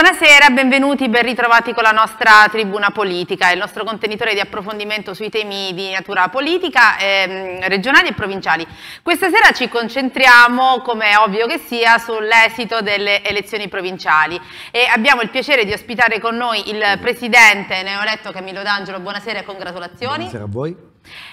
Buonasera, benvenuti, ben ritrovati con la nostra tribuna politica, il nostro contenitore di approfondimento sui temi di natura politica ehm, regionali e provinciali. Questa sera ci concentriamo, come è ovvio che sia, sull'esito delle elezioni provinciali e abbiamo il piacere di ospitare con noi il presidente neoletto Camillo D'Angelo, buonasera e congratulazioni. Buonasera a voi.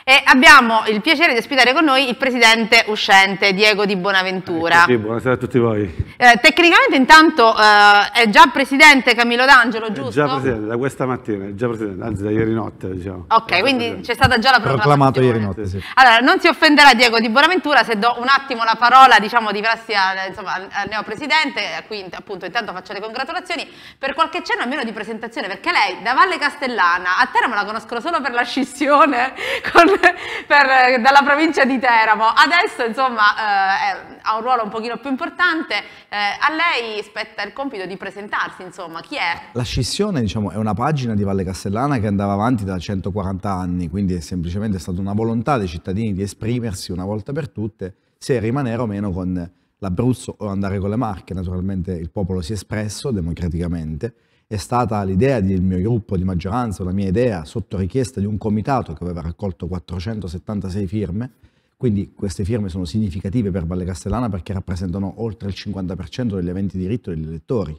E abbiamo il piacere di ospitare con noi il presidente uscente Diego Di Bonaventura. Sì, buonasera a tutti voi. Eh, tecnicamente intanto eh, è già presidente Camillo D'Angelo, giusto? È già presidente, da questa mattina, è già presidente, anzi da ieri notte diciamo. Ok, quindi c'è stata già la proclamazione. Proclamato ieri notte, sì. Allora, non si offenderà Diego Di Bonaventura se do un attimo la parola, diciamo, di grazie al, insomma, al neopresidente, qui appunto intanto faccio le congratulazioni, per qualche cenno almeno di presentazione, perché lei da Valle Castellana, a Teramo la conoscono solo per la scissione con per, eh, dalla provincia di Teramo. Adesso insomma eh, ha un ruolo un pochino più importante, eh, a lei spetta il compito di presentarsi insomma, chi è? La scissione diciamo, è una pagina di Valle Castellana che andava avanti da 140 anni, quindi è semplicemente stata una volontà dei cittadini di esprimersi una volta per tutte se rimanere o meno con l'Abruzzo o andare con le Marche, naturalmente il popolo si è espresso democraticamente è stata l'idea del mio gruppo di maggioranza, una mia idea, sotto richiesta di un comitato che aveva raccolto 476 firme, quindi queste firme sono significative per Valle Castellana perché rappresentano oltre il 50% degli eventi di diritto degli elettori,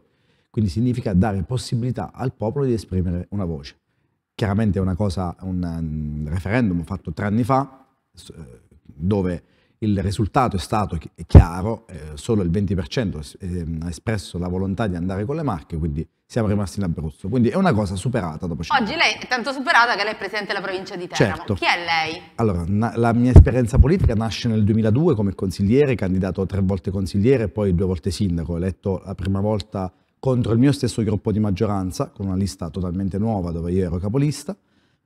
quindi significa dare possibilità al popolo di esprimere una voce. Chiaramente è una cosa, un mm, referendum fatto tre anni fa, eh, dove il risultato è stato chiaro, eh, solo il 20% eh, ha espresso la volontà di andare con le Marche, quindi siamo rimasti in Abruzzo. Quindi è una cosa superata dopo 5 Oggi lei è tanto superata che lei è presidente della provincia di Teramo. Certo. Chi è lei? Allora, la mia esperienza politica nasce nel 2002 come consigliere, candidato tre volte consigliere e poi due volte sindaco, eletto la prima volta contro il mio stesso gruppo di maggioranza, con una lista totalmente nuova dove io ero capolista,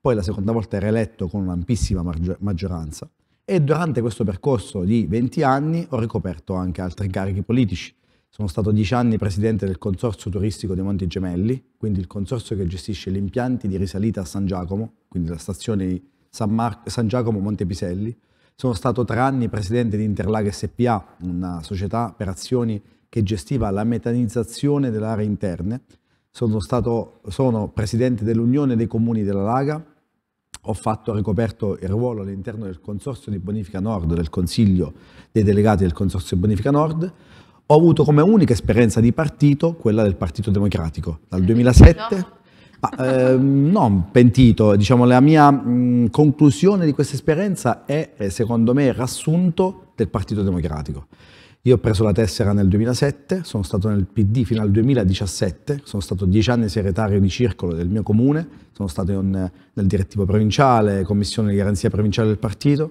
poi la seconda volta era eletto con un'ampissima maggioranza e durante questo percorso di 20 anni ho ricoperto anche altri incarichi politici. Sono stato 10 anni presidente del Consorzio Turistico dei Monti Gemelli, quindi il consorzio che gestisce gli impianti di risalita a San Giacomo, quindi la stazione di San, Mar- San Giacomo Montepiselli. Sono stato 3 anni presidente di Interlag SPA, una società per azioni che gestiva la metanizzazione delle aree interne. Sono, stato, sono presidente dell'Unione dei Comuni della Laga, ho, fatto, ho ricoperto il ruolo all'interno del Consorzio di Bonifica Nord, del Consiglio dei delegati del Consorzio di Bonifica Nord, ho avuto come unica esperienza di partito quella del Partito Democratico dal 2007. Ehm, no. Ah, eh, non pentito, diciamo la mia mh, conclusione di questa esperienza è eh, secondo me il riassunto del Partito Democratico. Io ho preso la tessera nel 2007, sono stato nel PD fino al 2017, sono stato dieci anni segretario di circolo del mio comune, sono stato in, nel direttivo provinciale, commissione di garanzia provinciale del partito.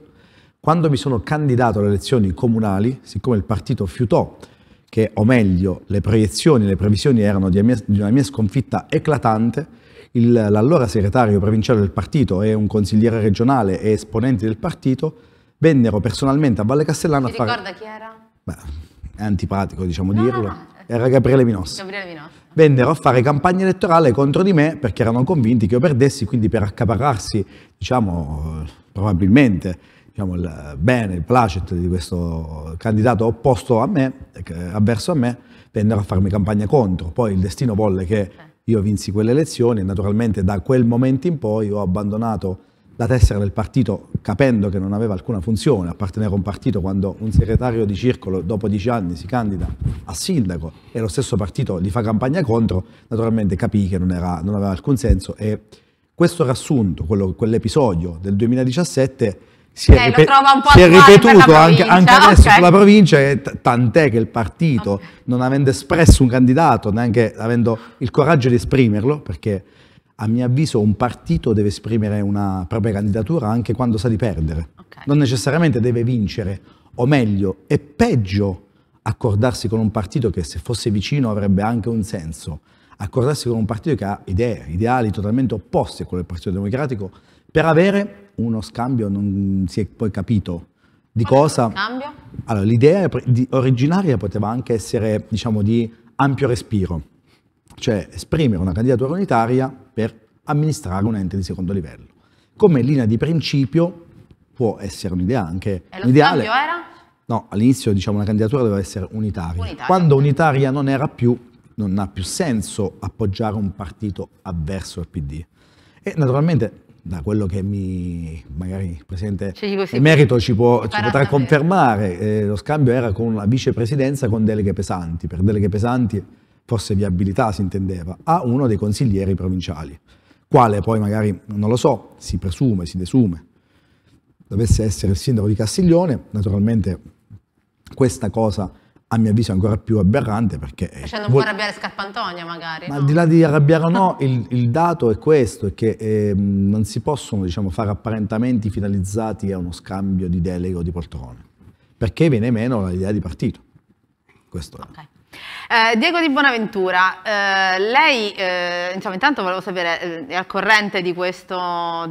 Quando mi sono candidato alle elezioni comunali, siccome il partito fiutò, che, o meglio, le proiezioni, le previsioni erano di, mia, di una mia sconfitta eclatante, il, l'allora segretario provinciale del partito e un consigliere regionale e esponenti del partito vennero personalmente a Valle Castellano Ti a fare... ricorda chi era? beh, è antipatico diciamo no, dirlo, no, no. era Gabriele Minossi. Gabriele Minos. Vennero a fare campagna elettorale contro di me perché erano convinti che io perdessi, quindi per accaparrarsi, diciamo, probabilmente diciamo, il bene, il placet di questo candidato opposto a me, avverso a me, vennero a farmi campagna contro. Poi il destino volle che eh. io vinsi quelle elezioni e naturalmente da quel momento in poi ho abbandonato la tessera del partito capendo che non aveva alcuna funzione appartenere a un partito quando un segretario di circolo dopo dieci anni si candida a sindaco e lo stesso partito gli fa campagna contro, naturalmente capì che non, era, non aveva alcun senso e questo rassunto, quell'episodio del 2017 si è, eh, si è ripetuto anche, anche, adesso okay. sulla provincia, tant'è che il partito, okay. non avendo espresso un candidato, neanche avendo il coraggio di esprimerlo, perché a mio avviso un partito deve esprimere una propria candidatura anche quando sa di perdere. Okay. Non necessariamente deve vincere, o meglio, è peggio accordarsi con un partito che se fosse vicino avrebbe anche un senso. Accordarsi con un partito che ha idee, ideali totalmente opposti a quello del Partito Democratico per avere uno scambio, non si è poi capito di Qual cosa... Allora, l'idea originaria poteva anche essere, diciamo, di ampio respiro cioè esprimere una candidatura unitaria per amministrare un ente di secondo livello. Come linea di principio può essere un'idea anche... E lo ideale. era? No, all'inizio diciamo una candidatura doveva essere unitaria. unitaria. Quando unitaria non era più, non ha più senso appoggiare un partito avverso al PD. E naturalmente da quello che mi magari il presidente emerito ci può, ci potrà confermare, eh, lo scambio era con la vicepresidenza con deleghe pesanti, per deleghe pesanti forse viabilità si intendeva, a uno dei consiglieri provinciali, quale poi magari, non lo so, si presume, si desume, dovesse essere il sindaco di Castiglione, naturalmente questa cosa a mio avviso è ancora più aberrante perché... Facendo un vuol... po' arrabbiare Scarpantonia magari. Ma no? al di là di arrabbiare o no, il, il, dato è questo, è che eh, non si possono diciamo, fare apparentamenti finalizzati a uno scambio di deleghe o di poltrone, perché viene meno l'idea di partito. Questo okay. è. Eh, Diego Di Bonaventura, eh, lei eh, insomma, intanto volevo sapere, eh, è al corrente di, questo,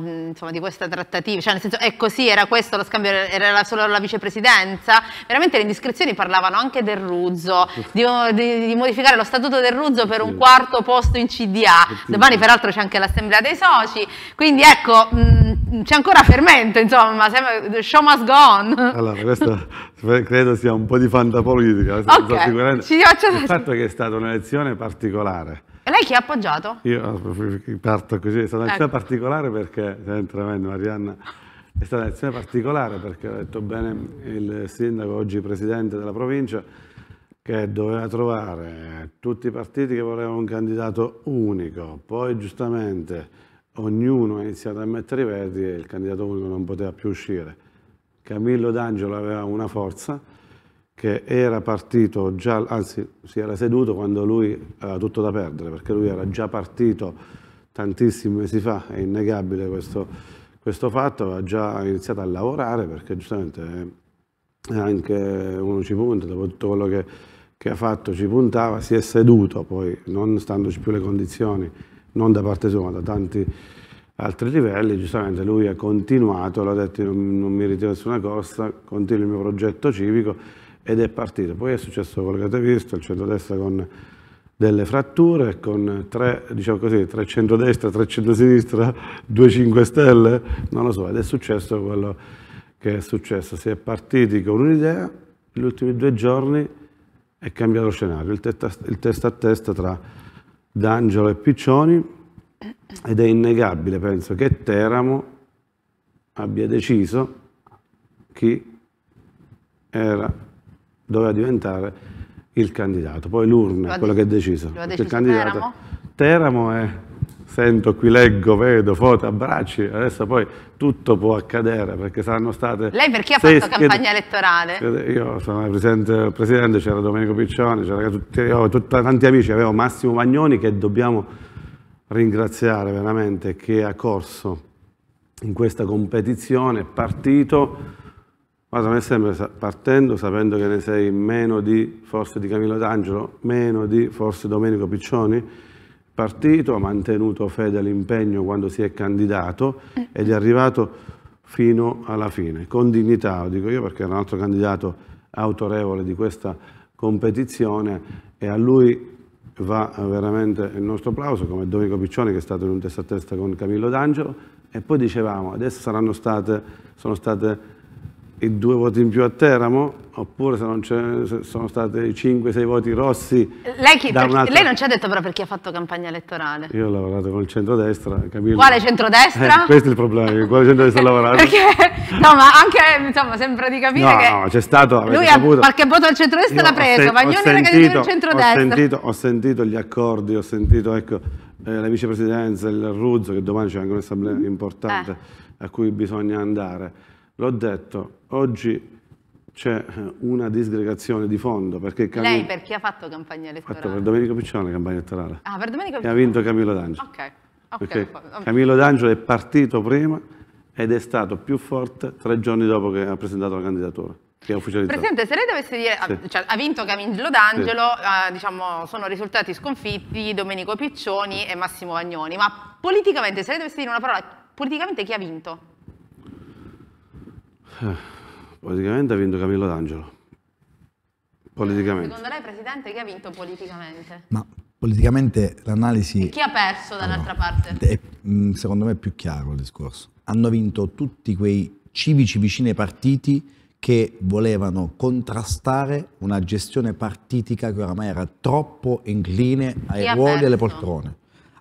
insomma, di questa trattativa? Cioè nel senso è così, era questo lo scambio, era solo la vicepresidenza? Veramente le indiscrezioni parlavano anche del Ruzzo, di, di, di modificare lo statuto del Ruzzo per un quarto posto in CDA, domani peraltro c'è anche l'assemblea dei soci, quindi ecco c'è ancora fermento, insomma, sembra, show must go on. Allora, questo credo sia un po' di fantapolitica, okay. sicuramente ci faccio fatto che è stata un'elezione particolare. E lei chi ha appoggiato? Io eh, parto così, è stata un'elezione ecco. particolare perché, tremendo Marianna, è stata un'elezione particolare perché, ha detto bene il sindaco, oggi presidente della provincia, che doveva trovare tutti i partiti che volevano un candidato unico, poi giustamente ognuno ha iniziato a mettere i verdi e il candidato unico non poteva più uscire. Camillo D'Angelo aveva una forza, che era partito già, anzi si era seduto quando lui aveva tutto da perdere, perché lui era già partito tantissimi mesi fa, è innegabile questo, questo fatto, aveva già iniziato a lavorare perché giustamente anche uno ci punta, dopo tutto quello che, che ha fatto ci puntava, si è seduto poi, non standoci più le condizioni, non da parte sua, ma da tanti altri livelli, giustamente lui ha continuato, l'ha detto non, non mi ritiro nessuna corsa, continuo il mio progetto civico ed è partito. Poi è successo quello che avete visto, il centrodestra con delle fratture, con tre, diciamo così, tre centrodestra, tre centrosinistra, due 5 Stelle, non lo so, ed è successo quello che è successo. Si è partiti con un'idea, gli ultimi due giorni è cambiato lo scenario, il, testa, il testa a testa tra D'Angelo e Piccioni, ed è innegabile, penso, che Teramo abbia deciso chi era doveva diventare il candidato. Poi l'urna è quello che ha deciso. Lo ha deciso il candidato Teramo? Teramo è, sento, qui leggo, vedo, foto, abbracci, adesso poi tutto può accadere perché saranno state... Lei perché ha fatto campagna elettorale? Io sono presidente, presidente c'era Domenico Piccioni, c'era tutti, io, tutta, tanti amici, avevo Massimo Magnoni che dobbiamo ringraziare veramente che ha corso in questa competizione, partito Guarda, a me sembra, partendo, sapendo che ne sei meno di forse di Camillo D'Angelo, meno di forse Domenico Piccioni, partito, ha mantenuto fede all'impegno quando si è candidato eh. ed è arrivato fino alla fine, con dignità, lo dico io perché era un altro candidato autorevole di questa competizione e a lui va veramente il nostro applauso, come Domenico Piccioni che è stato in un testa a testa con Camillo D'Angelo e poi dicevamo, adesso state, sono state e due voti in più a Teramo, oppure se non sono stati i 5-6 voti rossi. Lei, chi, perché, lei non ci ha detto però per chi ha fatto campagna elettorale. Io ho lavorato con il centrodestra, Camillo. Quale centrodestra? Eh, questo è il problema, quale centrodestra ho lavorato. perché, no, ma anche, insomma, sembra di capire no, che... No, c'è stato, Lui saputo. ha qualche voto al centrodestra l'ha preso, Magnoni era candidato del centrodestra. Ho sentito, ho sentito gli accordi, ho sentito, ecco, eh, la vicepresidenza, il Ruzzo, che domani c'è anche un'assemblea mm. importante eh. a cui bisogna andare L'ho detto, oggi c'è una disgregazione di fondo perché Camillo... Lei per chi ha fatto campagna elettorale? Fatto per Domenico Piccione campagna elettorale. Ah, per Domenico Piccione. E ha vinto Camillo D'Angelo. Ok. okay. Camillo D'Angelo è partito prima ed è stato più forte tre giorni dopo che ha presentato la candidatura. Che Presidente, se lei dovesse dire, sì. cioè, ha vinto Camillo D'Angelo, sì. eh, diciamo, sono risultati sconfitti Domenico Piccioni e Massimo Vagnoni, ma politicamente, se lei dovesse dire una parola, politicamente chi ha vinto? Eh, politicamente ha vinto Camillo D'Angelo. Politicamente. Secondo lei, Presidente, chi ha vinto politicamente? Ma politicamente l'analisi... E chi ha perso ah, dall'altra allora, parte? È, mm, secondo me è più chiaro il discorso. Hanno vinto tutti quei civici vicini ai partiti che volevano contrastare una gestione partitica che oramai era troppo incline ai chi ruoli e alle poltrone.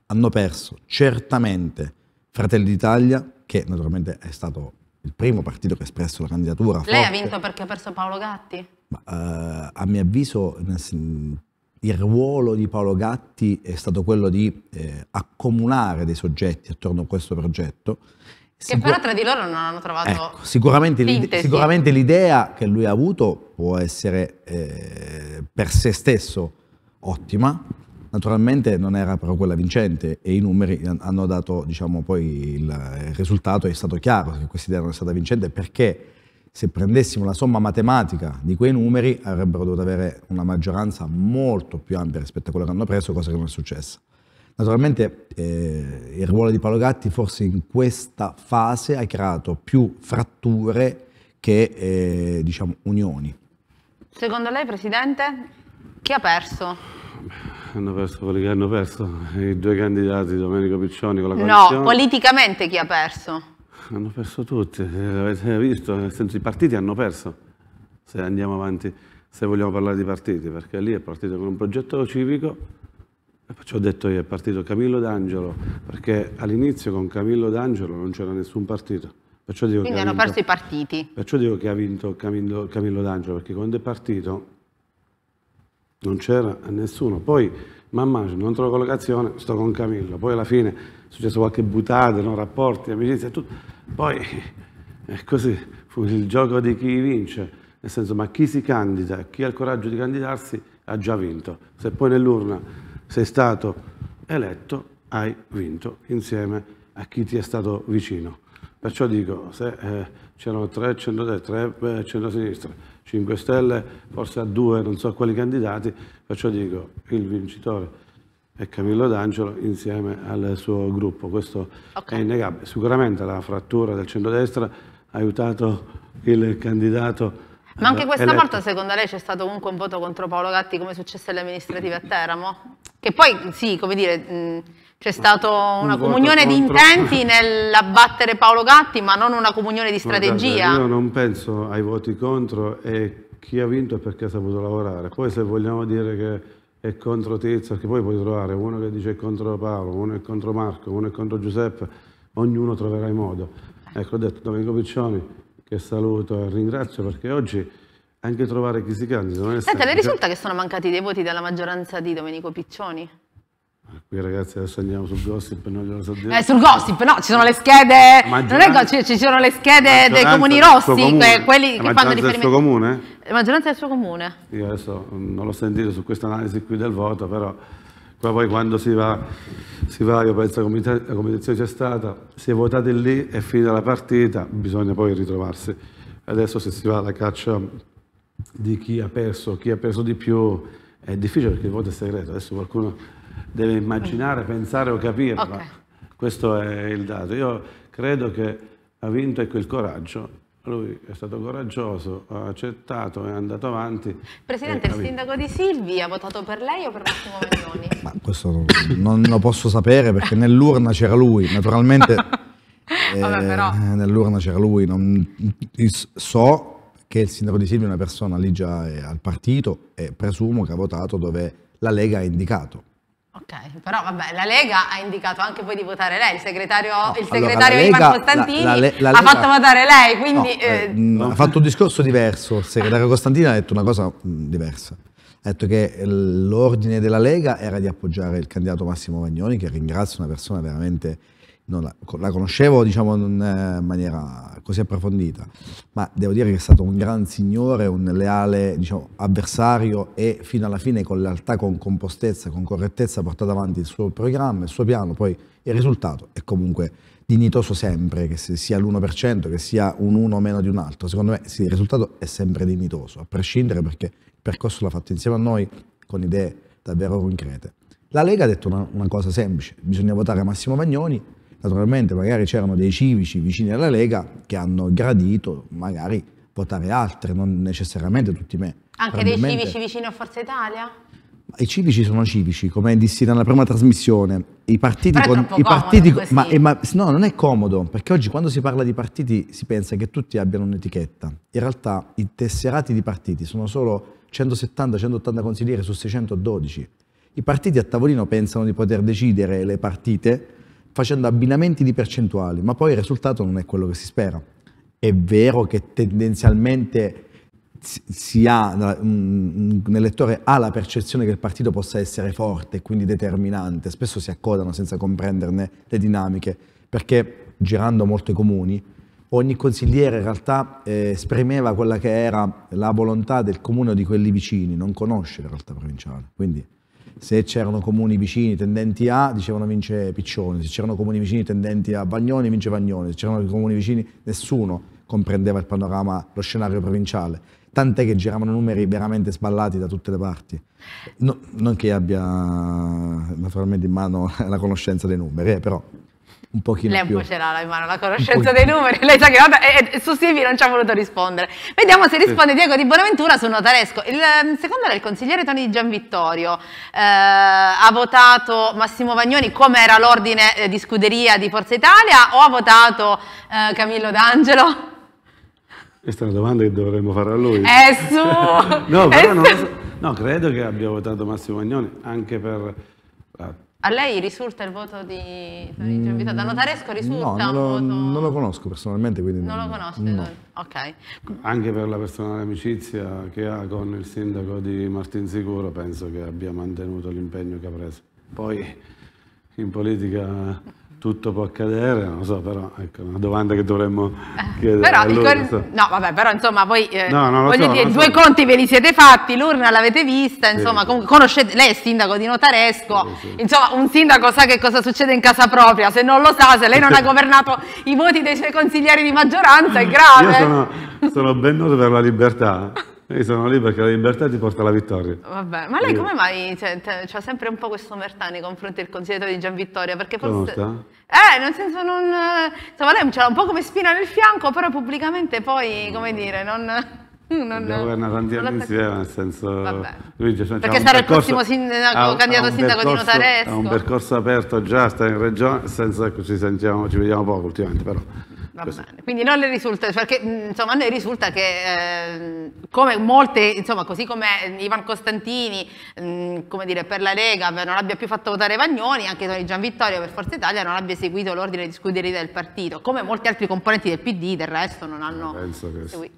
Hanno perso certamente Fratelli d'Italia, che naturalmente è stato il primo partito che ha espresso la candidatura. Lei forte. ha vinto perché ha perso Paolo Gatti? Ma, eh, a mio avviso il ruolo di Paolo Gatti è stato quello di eh, accomunare dei soggetti attorno a questo progetto. Sicur- che però tra di loro non hanno trovato ecco, sicuramente, sicuramente, l'idea che lui ha avuto può essere eh, per se stesso ottima, Naturalmente non era però quella vincente e i numeri hanno dato, diciamo, poi il risultato è stato chiaro che questa idea non è stata vincente perché se prendessimo la somma matematica di quei numeri avrebbero dovuto avere una maggioranza molto più ampia rispetto a quella che hanno preso, cosa che non è successa. Naturalmente eh, il ruolo di Paolo Gatti forse in questa fase ha creato più fratture che eh, diciamo, unioni. Secondo lei, Presidente, chi ha perso? hanno perso quelli che hanno perso i due candidati, Domenico Piccioni con la coalizione. No, politicamente chi ha perso? Hanno perso tutti, l'avete visto, nel senso i partiti hanno perso, se andiamo avanti, se vogliamo parlare di partiti, perché lì è partito con un progetto civico, ci ho detto io, è partito Camillo D'Angelo, perché all'inizio con Camillo D'Angelo non c'era nessun partito. Quindi hanno vinto, perso i partiti. Perciò dico che ha vinto Camillo, Camillo D'Angelo, perché quando è partito non c'era nessuno. Poi, man mano, non trovo collocazione, sto con Camillo. Poi alla fine è successo qualche butata, no? rapporti, amicizia, tutto. Poi è così, fu il gioco di chi vince. Nel senso, ma chi si candida, chi ha il coraggio di candidarsi, ha già vinto. Se poi nell'urna sei stato eletto, hai vinto insieme a chi ti è stato vicino. Perciò dico, se eh, c'erano tre centrodestra, tre eh, centrosinistra, 5 Stelle, forse a due, non so quali candidati, perciò dico il vincitore è Camillo D'Angelo insieme al suo gruppo, questo okay. è innegabile. Sicuramente la frattura del centrodestra ha aiutato il candidato ma anche eh, questa eletto. volta secondo lei c'è stato comunque un voto contro Paolo Gatti come successe alle amministrative a Teramo? Che poi, sì, come dire, c'è stata una un comunione di intenti nell'abbattere Paolo Gatti, ma non una comunione di strategia. Guardate, io non penso ai voti contro e chi ha vinto è perché ha saputo lavorare. Poi se vogliamo dire che è contro Tizio, perché poi puoi trovare uno che dice è contro Paolo, uno è contro Marco, uno è contro Giuseppe, ognuno troverà il modo. Ecco, ho detto Domenico Piccioni, che saluto e ringrazio perché oggi anche trovare chi si candida non è Senta, le risulta che sono mancati dei voti dalla maggioranza di Domenico Piccioni? Ah, qui ragazzi adesso andiamo sul gossip, non glielo so dire. Eh, sul gossip, no, ci sono le schede, gossip, ci sono le schede dei comuni rossi, que quelli che fanno riferimento. del suo comune? La maggioranza del suo comune. Io adesso non l'ho sentito su questa analisi qui del voto, però qua poi quando si va, si va io penso che la competizione c'è stata, si è votati lì, è finita la partita, bisogna poi ritrovarsi. Adesso se si va alla caccia di chi ha perso, chi ha perso di più, è difficile perché il voto è segreto, adesso qualcuno deve immaginare, pensare o capire, okay. ma questo è il dato. Io credo che ha vinto ecco il coraggio lui è stato coraggioso, ha accettato, è andato avanti. Presidente, il sindaco di Silvi ha votato per lei o per Massimo Meloni? Ma questo non lo posso sapere perché nell'urna c'era lui, naturalmente eh, nell'urna c'era lui, non, so che il sindaco di Silvia è una persona lì già eh, al partito e presumo che ha votato dove la Lega ha indicato. Ok, però vabbè, la Lega ha indicato anche poi di votare lei, il segretario, no, il segretario allora, Lega, Costantini la, la, la, ha fatto votare lei, quindi... No, eh, eh no. Ha fatto un discorso diverso, il segretario Costantini ha detto una cosa mm, diversa, ha detto che l'ordine della Lega era di appoggiare il candidato Massimo Vagnoni, che ringrazio, una persona veramente la, la, conoscevo diciamo eh, in maniera così approfondita, ma devo dire che è stato un gran signore, un leale diciamo, avversario e fino alla fine con lealtà, con compostezza, con correttezza ha portato avanti il suo programma, il suo piano, poi il risultato è comunque dignitoso sempre, che sia l'1%, che sia un uno meno di un altro, secondo me sì, il risultato è sempre dignitoso, a prescindere perché il percorso l'ha fatto insieme a noi con idee davvero concrete. La Lega ha detto una, una cosa semplice, bisogna votare Massimo Magnoni Naturalmente magari c'erano dei civici vicini alla Lega che hanno gradito magari votare altri, non necessariamente tutti me. Anche dei civici vicini a Forza Italia? I civici sono civici, come dissi nella prima trasmissione. I partiti... Con, i partiti ma, ma, no, non è comodo, perché oggi quando si parla di partiti si pensa che tutti abbiano un'etichetta. In realtà i tesserati di partiti sono solo 170-180 consiglieri su 612. I partiti a tavolino pensano di poter decidere le partite facendo abbinamenti di percentuali, ma poi il risultato non è quello che si spera. È vero che tendenzialmente si ha, un elettore ha la percezione che il partito possa essere forte, quindi determinante, spesso si accodano senza comprenderne le dinamiche, perché girando molto i comuni, ogni consigliere in realtà eh, esprimeva quella che era la volontà del comune o di quelli vicini, non conosce la realtà provinciale. Quindi se c'erano comuni vicini tendenti a, dicevano vince Piccioni, se c'erano comuni vicini tendenti a Bagnoni, vince Bagnoni, se c'erano comuni vicini nessuno comprendeva il panorama, lo scenario provinciale, tant'è che giravano numeri veramente sballati da tutte le parti. No, non che abbia naturalmente in mano la conoscenza dei numeri, eh, però un pochino Lei un po' ce l'ha in mano la conoscenza dei numeri, lei sa che vabbè, e, eh, e eh, su Silvi non ci ha voluto rispondere. Vediamo se risponde Diego Di Bonaventura su Notaresco. Il, mm, secondo lei il consigliere Toni Gianvittorio eh, ha votato Massimo Vagnoni come era l'ordine eh, di scuderia di Forza Italia o ha votato eh, Camillo D'Angelo? Questa è una domanda che dovremmo fare a lui. Eh su! no, però non lo so. No, credo che abbia votato Massimo Vagnoni anche per la ah, a lei risulta il voto di Torino Da mm, notaresco risulta no, non lo, un voto? non lo conosco personalmente, quindi non, non lo conosco. No. Ok. Anche per la personale amicizia che ha con il sindaco di Martinsicuro, penso che abbia mantenuto l'impegno che ha preso. Poi in politica tutto può accadere, non so, però ecco, una domanda che dovremmo eh, chiedere. Però, allora, cor- so. No, vabbè, però insomma, voi eh, no, no, voglio so, dire, due so. conti ve li siete fatti, l'urna l'avete vista, insomma, sì, comunque, conoscete, lei è sindaco di Notaresco, sì, sì. insomma, un sindaco sa che cosa succede in casa propria, se non lo sa, se lei non ha governato i voti dei suoi consiglieri di maggioranza è grave. Io sono, sono ben noto per la libertà. Eh. Io sono lì perché la libertà ti porta alla vittoria. Vabbè, ma lei come mai cioè, c'ha sempre un po' questo omertà nei confronti del consigliere di Gian Vittoria? Perché forse... Eh, nel senso non... Insomma, lei c'ha un po' come spina nel fianco, però pubblicamente poi, come dire, non... Non, governa tanti anni insieme, nel senso... Vabbè. Lui, cioè, Perché sarà percorso, il prossimo sindaco, eh, ha, candidato ha sindaco percorso, di Notaresco. Ha un percorso aperto già, sta in regione, nel senso che ci sentiamo, ci vediamo poco ultimamente, però Va Questo. bene. Quindi non le risulta, perché mm, insomma a noi risulta che eh, come molte, insomma così come mm, Ivan Costantini, mh, mm, come dire, per la Lega non abbia più fatto votare Vagnoni, anche Tony Gian Vittorio per Forza Italia non abbia seguito l'ordine di scuderia del partito, come molti altri componenti del PD del resto non hanno eh, penso che, seguito.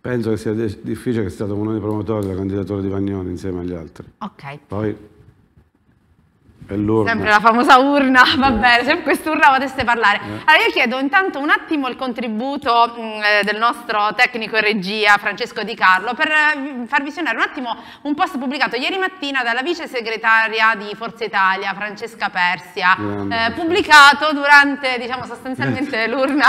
Penso che sia difficile che sia stato uno dei promotori della candidatura di Vagnoni insieme agli altri. Ok. Poi Sempre la famosa urna, va eh. bene, sempre quest'urna poteste parlare. Eh. Allora io chiedo intanto un attimo il contributo mh, mm, eh, del nostro tecnico e regia Francesco Di Carlo per mm, far visionare un attimo un post pubblicato ieri mattina dalla vice segretaria di Forza Italia, Francesca Persia, eh, pubblicato durante diciamo sostanzialmente l'urna,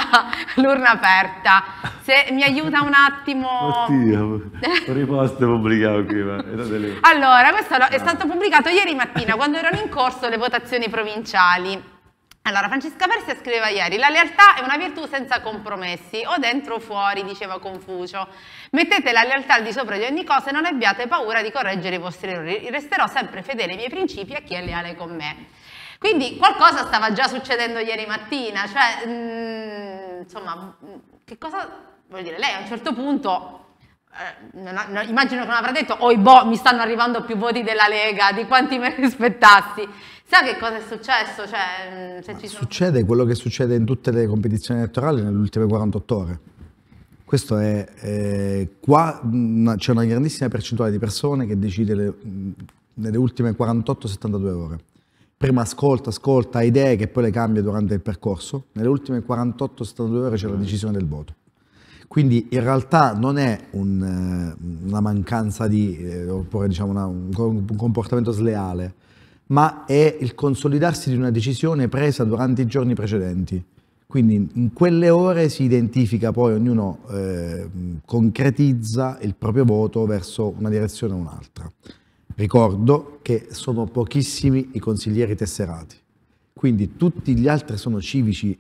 aperta. Se mi aiuta un attimo... Oddio, riposto pubblicato qui. Ma era delle... Allora, questo è ah. stato pubblicato ieri mattina quando ero in corso corso le votazioni provinciali. Allora, Francesca Persia scriveva ieri, la lealtà è una virtù senza compromessi, o dentro o fuori, diceva Confucio. Mettete la lealtà al di sopra di ogni cosa e non abbiate paura di correggere i vostri errori. Resterò sempre fedele ai miei principi e a chi è leale con me. Quindi qualcosa stava già succedendo ieri mattina, cioè, mh, mm, insomma, mm, che cosa vuol dire? Lei a un certo punto eh, non ha, non, immagino che non avrà detto, oi boh, mi stanno arrivando più voti della Lega, di quanti me ne aspettassi. Sa che cosa è successo? Cioè, mm, sono... Succede quello che succede in tutte le competizioni elettorali nelle ultime 48 ore. Questo è, eh, qua una, mm, c'è una grandissima percentuale di persone che decide le, mm, nelle ultime 48-72 ore. Prima ascolta, ascolta, ha idee che poi le cambia durante il percorso. Nelle ultime 48-72 ore c'è la decisione del voto. Quindi in realtà non è un, eh, una mancanza di, eh, oppure diciamo una, un, un comportamento sleale, ma è il consolidarsi di una decisione presa durante i giorni precedenti. Quindi in quelle ore si identifica poi ognuno eh, concretizza il proprio voto verso una direzione o un'altra. Ricordo che sono pochissimi i consiglieri tesserati, quindi tutti gli altri sono civici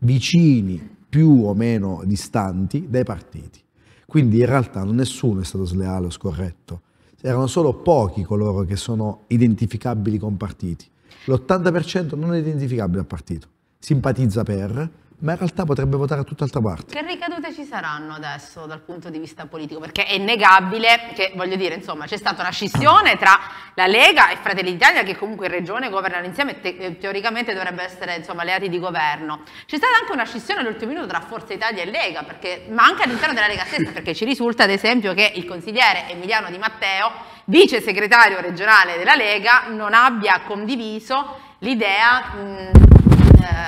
vicini più o meno distanti dai partiti. Quindi in realtà nessuno è stato sleale o scorretto, erano solo pochi coloro che sono identificabili con partiti. L'80% non è identificabile al partito, simpatizza per, ma in realtà potrebbe votare a tutt'altra parte. Che ricadute ci saranno adesso dal punto di vista politico? Perché è innegabile che, voglio dire, insomma, c'è stata una scissione tra la Lega e Fratelli d'Italia che comunque in regione governano insieme e te eh, teoricamente dovrebbero essere insomma, alleati di governo. C'è stata anche una scissione all'ultimo minuto tra Forza Italia e Lega, perché, ma anche all'interno della Lega stessa, perché ci risulta ad esempio che il consigliere Emiliano Di Matteo, vice segretario regionale della Lega, non abbia condiviso l'idea eh,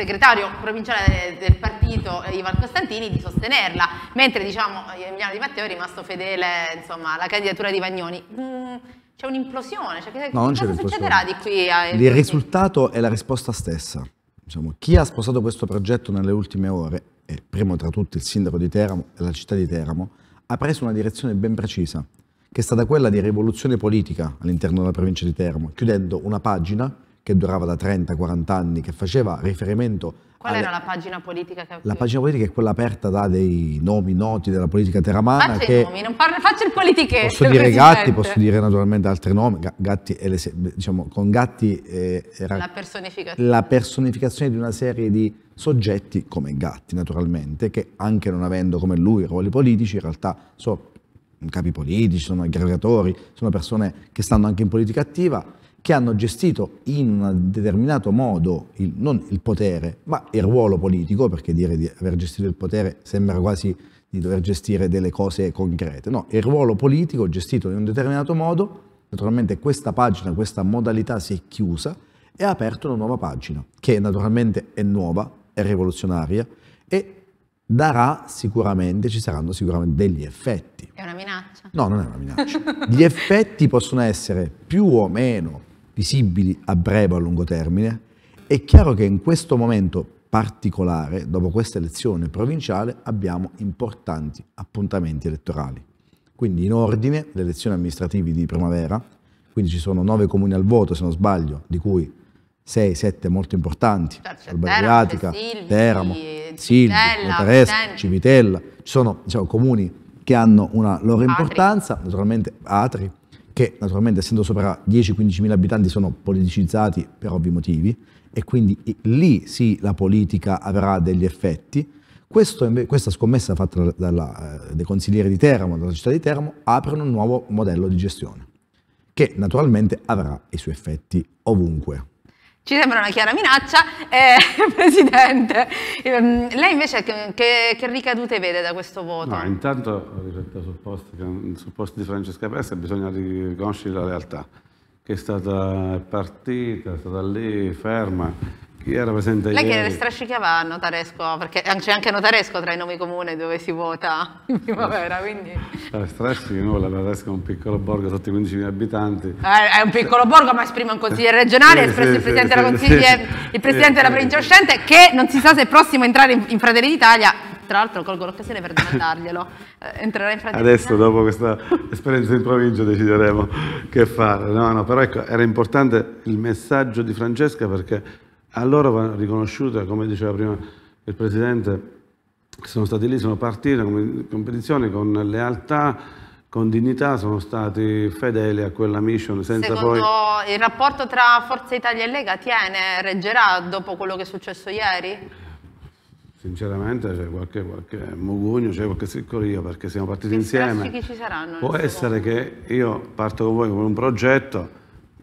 segretario provinciale del partito eh, Ivan Costantini di sostenerla, mentre diciamo, Emiliano Di Matteo è rimasto fedele insomma, alla candidatura di Vagnoni. Mm, c'è un'implosione, cioè, no, cosa succederà di qui a... Il risultato è la risposta stessa. Diciamo, chi ha sposato questo progetto nelle ultime ore, e primo tra tutti il sindaco di Teramo e la città di Teramo, ha preso una direzione ben precisa, che è stata quella di rivoluzione politica all'interno della provincia di Teramo, chiudendo una pagina che durava da 30-40 anni, che faceva riferimento... Qual alle... era la pagina politica che... La pagina politica è quella aperta da dei nomi noti della politica teramana. Faccio che... i nomi, non parlo, faccio il politichetto. Posso dire presidente. Gatti, posso dire naturalmente altri nomi. Gatti, diciamo, con Gatti eh, era la personificazione. la personificazione di una serie di soggetti come Gatti naturalmente, che anche non avendo come lui ruoli politici, in realtà sono capi politici, sono aggregatori, sono persone che stanno anche in politica attiva, che hanno gestito in un determinato modo il, non il potere, ma il ruolo politico, perché dire di aver gestito il potere sembra quasi di dover gestire delle cose concrete. No, il ruolo politico gestito in un determinato modo, naturalmente questa pagina, questa modalità si è chiusa e ha aperto una nuova pagina, che naturalmente è nuova, è rivoluzionaria e darà sicuramente, ci saranno sicuramente degli effetti. È una minaccia? No, non è una minaccia. Gli effetti possono essere più o meno visibili a breve o a lungo termine, è chiaro che in questo momento particolare, dopo questa elezione provinciale, abbiamo importanti appuntamenti elettorali. Quindi in ordine le elezioni amministrative di primavera, quindi ci sono nove comuni al voto se non sbaglio, di cui sei, sette molto importanti, cioè, Albariatica, Teramo, Silvi, Teramo, Civitella, ci sono diciamo, comuni che hanno una loro importanza, naturalmente Atri, che naturalmente essendo sopra 10-15 mila abitanti sono politicizzati per ovvi motivi e quindi lì sì la politica avrà degli effetti. Questo, questa scommessa fatta eh, dai consiglieri di Teramo, dalla città di Teramo, apre un nuovo modello di gestione che naturalmente avrà i suoi effetti ovunque. Ci sembra una chiara minaccia, eh, Presidente. Ehm, lei invece che, che, che, ricadute vede da questo voto? No, intanto sul posto, supposto, supposto, di Francesca Pessa bisogna riconoscere la realtà, che è stata partita, è stata lì ferma chi era presente Lei che le strascicava a Notaresco, perché c'è anche Notaresco tra i nomi comuni dove si vota in primavera, quindi... La strascica nulla, Notaresco è un piccolo borgo sotto i 15.000 abitanti. Eh, è un piccolo borgo, ma esprime un consigliere regionale, sì, esprime sì, il presidente, sì, della, consiglie, il presidente della provincia uscente, che non si sa se è prossimo a entrare in, in Fratelli d'Italia, tra l'altro colgo l'occasione per domandarglielo. Eh, entrerà in Fratelli d'Italia. Adesso, dopo questa esperienza in provincia, decideremo che fare. No, no, però ecco, era importante il messaggio di Francesca perché a loro va riconosciuta, come diceva prima il Presidente, che sono stati lì, sono partiti da competizione con lealtà, con dignità, sono stati fedeli a quella mission. Senza Secondo poi... il rapporto tra Forza Italia e Lega tiene, reggerà dopo quello che è successo ieri? Sinceramente c'è qualche, qualche mugugno, c'è qualche siccoria perché siamo partiti che insieme. ci saranno? Può essere modo. che io parto con voi con un progetto,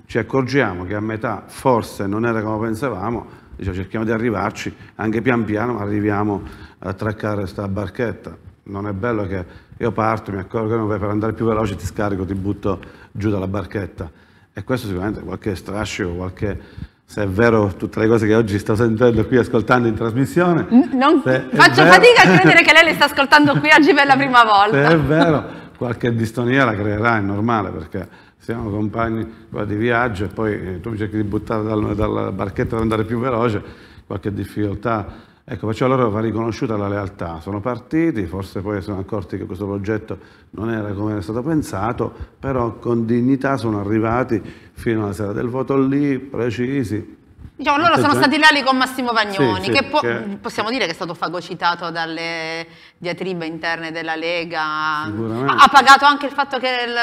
ci accorgiamo che a metà forse non era come pensavamo, diciamo, cerchiamo di arrivarci, anche pian piano arriviamo a traccare questa barchetta. Non è bello che io parto, mi accorgo che non vai per andare più veloce, ti scarico, ti butto giù dalla barchetta. E questo sicuramente è qualche strascico, qualche se è vero tutte le cose che oggi sto sentendo qui ascoltando in trasmissione. Non faccio vero, fatica a credere che lei le sta ascoltando qui oggi per la prima volta. Se è vero, qualche distonia la creerà, è normale perché siamo compagni qua di viaggio e poi eh, tu cerchi di buttare dal, dal barchetto per andare più veloce, qualche difficoltà. Ecco, perciò allora va riconosciuta la lealtà. Sono partiti, forse poi sono accorti che questo progetto non era come era stato pensato, però con dignità sono arrivati fino alla sera del voto lì, precisi, Diciamo, loro sono stati leali con Massimo Vagnoni, sì, sì, che, po che possiamo dire che è stato fagocitato dalle diatribe interne della Lega. Ha, pagato anche il fatto che il,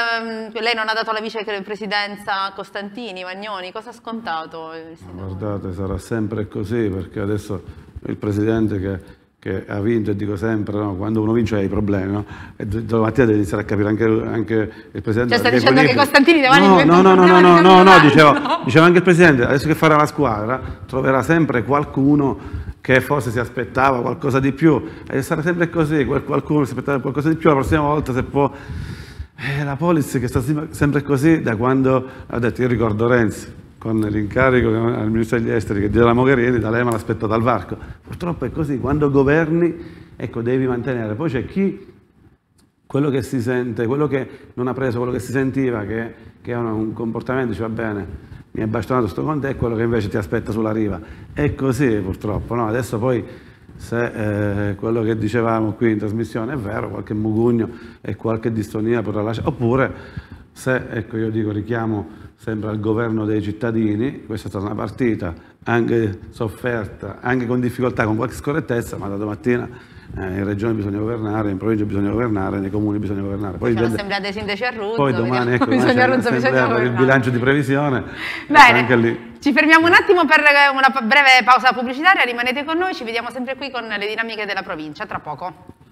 mm, lei non ha dato la vicepresidenza a Costantini, Vagnoni. Cosa ha scontato? guardate, sarà sempre così, perché adesso il presidente che che ha vinto e dico sempre, no? quando uno vince hai problemi, no? E domattina deve iniziare a capire anche, anche il Presidente. Cioè sta dicendo che Costantini domani no, no, no, no, no, no, no, no, dicevo, dicevo anche il Presidente, adesso che farà la squadra troverà sempre qualcuno che forse si aspettava qualcosa di più e sarà sempre così, qualcuno si aspettava qualcosa di più, la prossima volta se può... Eh, la polizia che sta sempre così da quando, ha detto, io ricordo Renzi, con l'incarico al ministro degli esteri che gira la Mogherini, D'Alema l'aspetta dal varco. Purtroppo è così, quando governi, ecco, devi mantenere. Poi c'è chi, quello che si sente, quello che non ha preso, quello che si sentiva, che, che è un comportamento, dice va bene, mi ha bastonato sto conto, è quello che invece ti aspetta sulla riva. È così purtroppo, no? Adesso poi se eh, quello che dicevamo qui in trasmissione è vero, qualche mugugno e qualche distonia potrà lasciare, oppure se, ecco io dico richiamo sempre al governo dei cittadini, questa è stata una partita anche sofferta, anche con difficoltà, con qualche scorrettezza, ma da domattina eh, in regione bisogna governare, in provincia bisogna governare, nei comuni bisogna governare. Poi c'è l'assemblea dei sindaci a Ruzzo. Poi domani ecco, bisogna Arruzzo, bisogna per il bilancio di previsione. Bene, ci fermiamo un attimo per eh, una breve pausa pubblicitaria, rimanete con noi, ci vediamo sempre qui con le dinamiche della provincia, tra poco.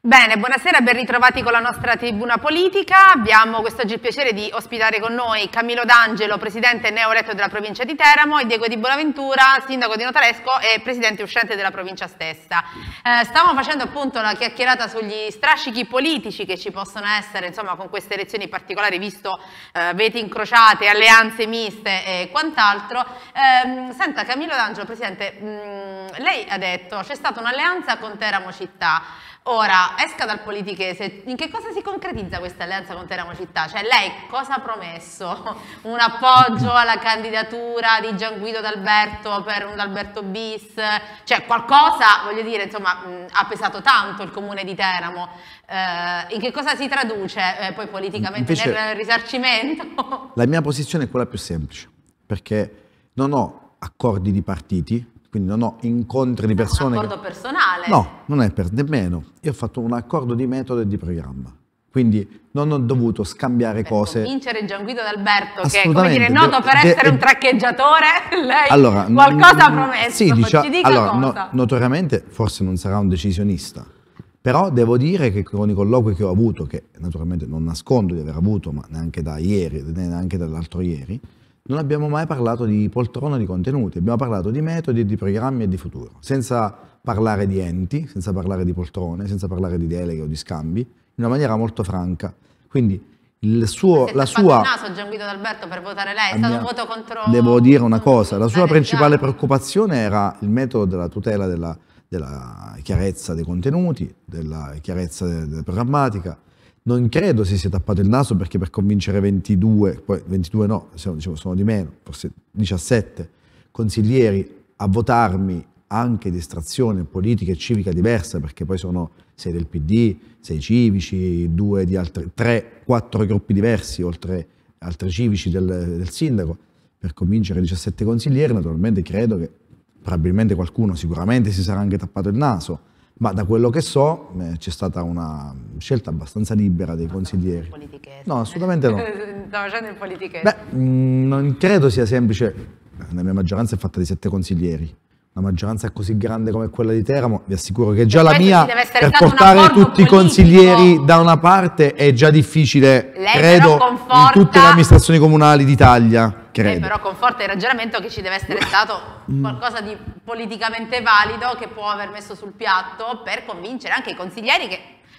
Bene, buonasera, ben ritrovati con la nostra tribuna politica. Abbiamo quest'oggi il piacere di ospitare con noi Camillo D'Angelo, presidente neoretto della provincia di Teramo e Diego Di Bonaventura, sindaco di Notaresco e presidente uscente della provincia stessa. Eh, stavamo facendo appunto una chiacchierata sugli strascichi politici che ci possono essere, insomma, con queste elezioni particolari, visto eh, veti incrociate, alleanze miste e quant'altro. Eh, senta, Camillo D'Angelo, presidente, mh, mm, lei ha detto c'è stata un'alleanza con Teramo città. Ora, esca dal politichese, in che cosa si concretizza questa alleanza con Teramo Città? Cioè lei cosa ha promesso? Un appoggio alla candidatura di Gian Guido D'Alberto per un Alberto bis? Cioè qualcosa, voglio dire, insomma, mh, ha pesato tanto il comune di Teramo. Eh, in che cosa si traduce eh, poi politicamente Invece, nel risarcimento? La mia posizione è quella più semplice, perché non ho accordi di partiti, quindi non ho incontri di persone. Un accordo che... personale? No, non è per nemmeno. Io ho fatto un accordo di metodo e di programma. Quindi non ho dovuto scambiare per cose. Vincere Gian Guido D'Alberto, che è come dire, è noto per essere un traccheggiatore, lei allora, qualcosa ha mm, promesso. Sì, diciamo, allora, no, notoriamente forse non sarà un decisionista, però devo dire che con i colloqui che ho avuto, che naturalmente non nascondo di aver avuto, ma neanche da ieri, neanche dall'altro ieri, non abbiamo mai parlato di poltrona di contenuti, abbiamo parlato di metodi, di programmi e di futuro, senza parlare di enti, senza parlare di poltrone, senza parlare di deleghe o di scambi, in una maniera molto franca. Quindi il suo, la sua... Il naso Gian Guido D'Alberto per votare lei, è stato mia, un voto contro... Devo dire una cosa, la sua principale preoccupazione era il metodo della tutela della, della chiarezza dei contenuti, della chiarezza della programmatica, non credo si sia tappato il naso perché per convincere 22, poi 22 no, sono, diciamo, sono di meno, forse 17 consiglieri a votarmi anche di estrazione politica e civica diversa, perché poi sono 6 del PD, 6 civici, 2 di altri, 3, 4 gruppi diversi, oltre altri civici del, del sindaco, per convincere 17 consiglieri, naturalmente credo che probabilmente qualcuno sicuramente si sarà anche tappato il naso, ma da quello che so eh, c'è stata una scelta abbastanza libera dei consiglieri. No, eh. assolutamente no. Stiamo facendo il politichetto. Beh, mm, non credo sia semplice. La mia maggioranza è fatta di sette consiglieri una maggioranza così grande come quella di Teramo, vi assicuro che già la mia per portare tutti i consiglieri da una parte è già difficile, Lei credo, in tutte le amministrazioni comunali d'Italia credo. Eh, però con forte ragionamento che ci deve essere mm. stato mm. qualcosa di politicamente valido che può aver messo sul piatto per convincere anche i consiglieri che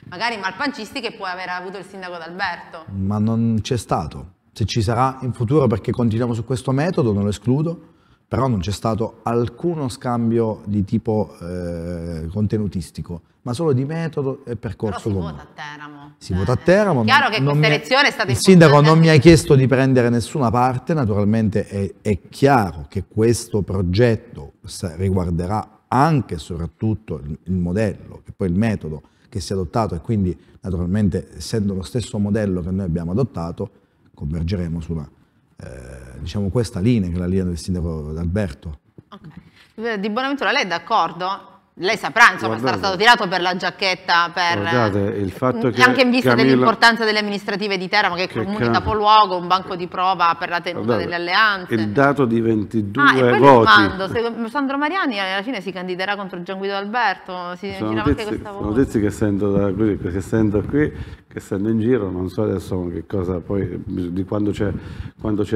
magari malpancisti che può aver avuto il sindaco d'Alberto. Ma non c'è stato. Se ci sarà in futuro perché continuiamo su questo metodo, non lo escludo, però non c'è stato alcuno scambio di tipo eh, contenutistico, ma solo di metodo e percorso comune. Si vota a Teramo. Si eh. vota a Teramo. Chiaro che questa elezione è stata Il sindaco non mi ha chiesto di prendere nessuna parte, naturalmente è, è chiaro che questo progetto riguarderà anche e soprattutto il, il modello, e poi il metodo che si è adottato e quindi naturalmente essendo lo stesso modello che noi abbiamo adottato convergeremo su una... Eh, diciamo questa linea, che è la linea del sindaco D'Alberto. Okay. Di Bonaventura, lei è d'accordo? lei saprà, insomma, Guardate, sarà stato tirato per la giacchetta, per, Guardate, eh, il fatto che anche in vista Camilla, dell'importanza delle amministrative di Teramo, che è comune Cam... capoluogo, un banco di prova per la tenuta Guardate, delle alleanze. Il dato di 22 ah, voti. Mando, se, Sandro Mariani alla fine si candiderà contro Gian Guido Alberto, si sono notizie, sono notizie che sento, da qui, che sento qui, che sento in giro, non so adesso che cosa, poi di quando c'è,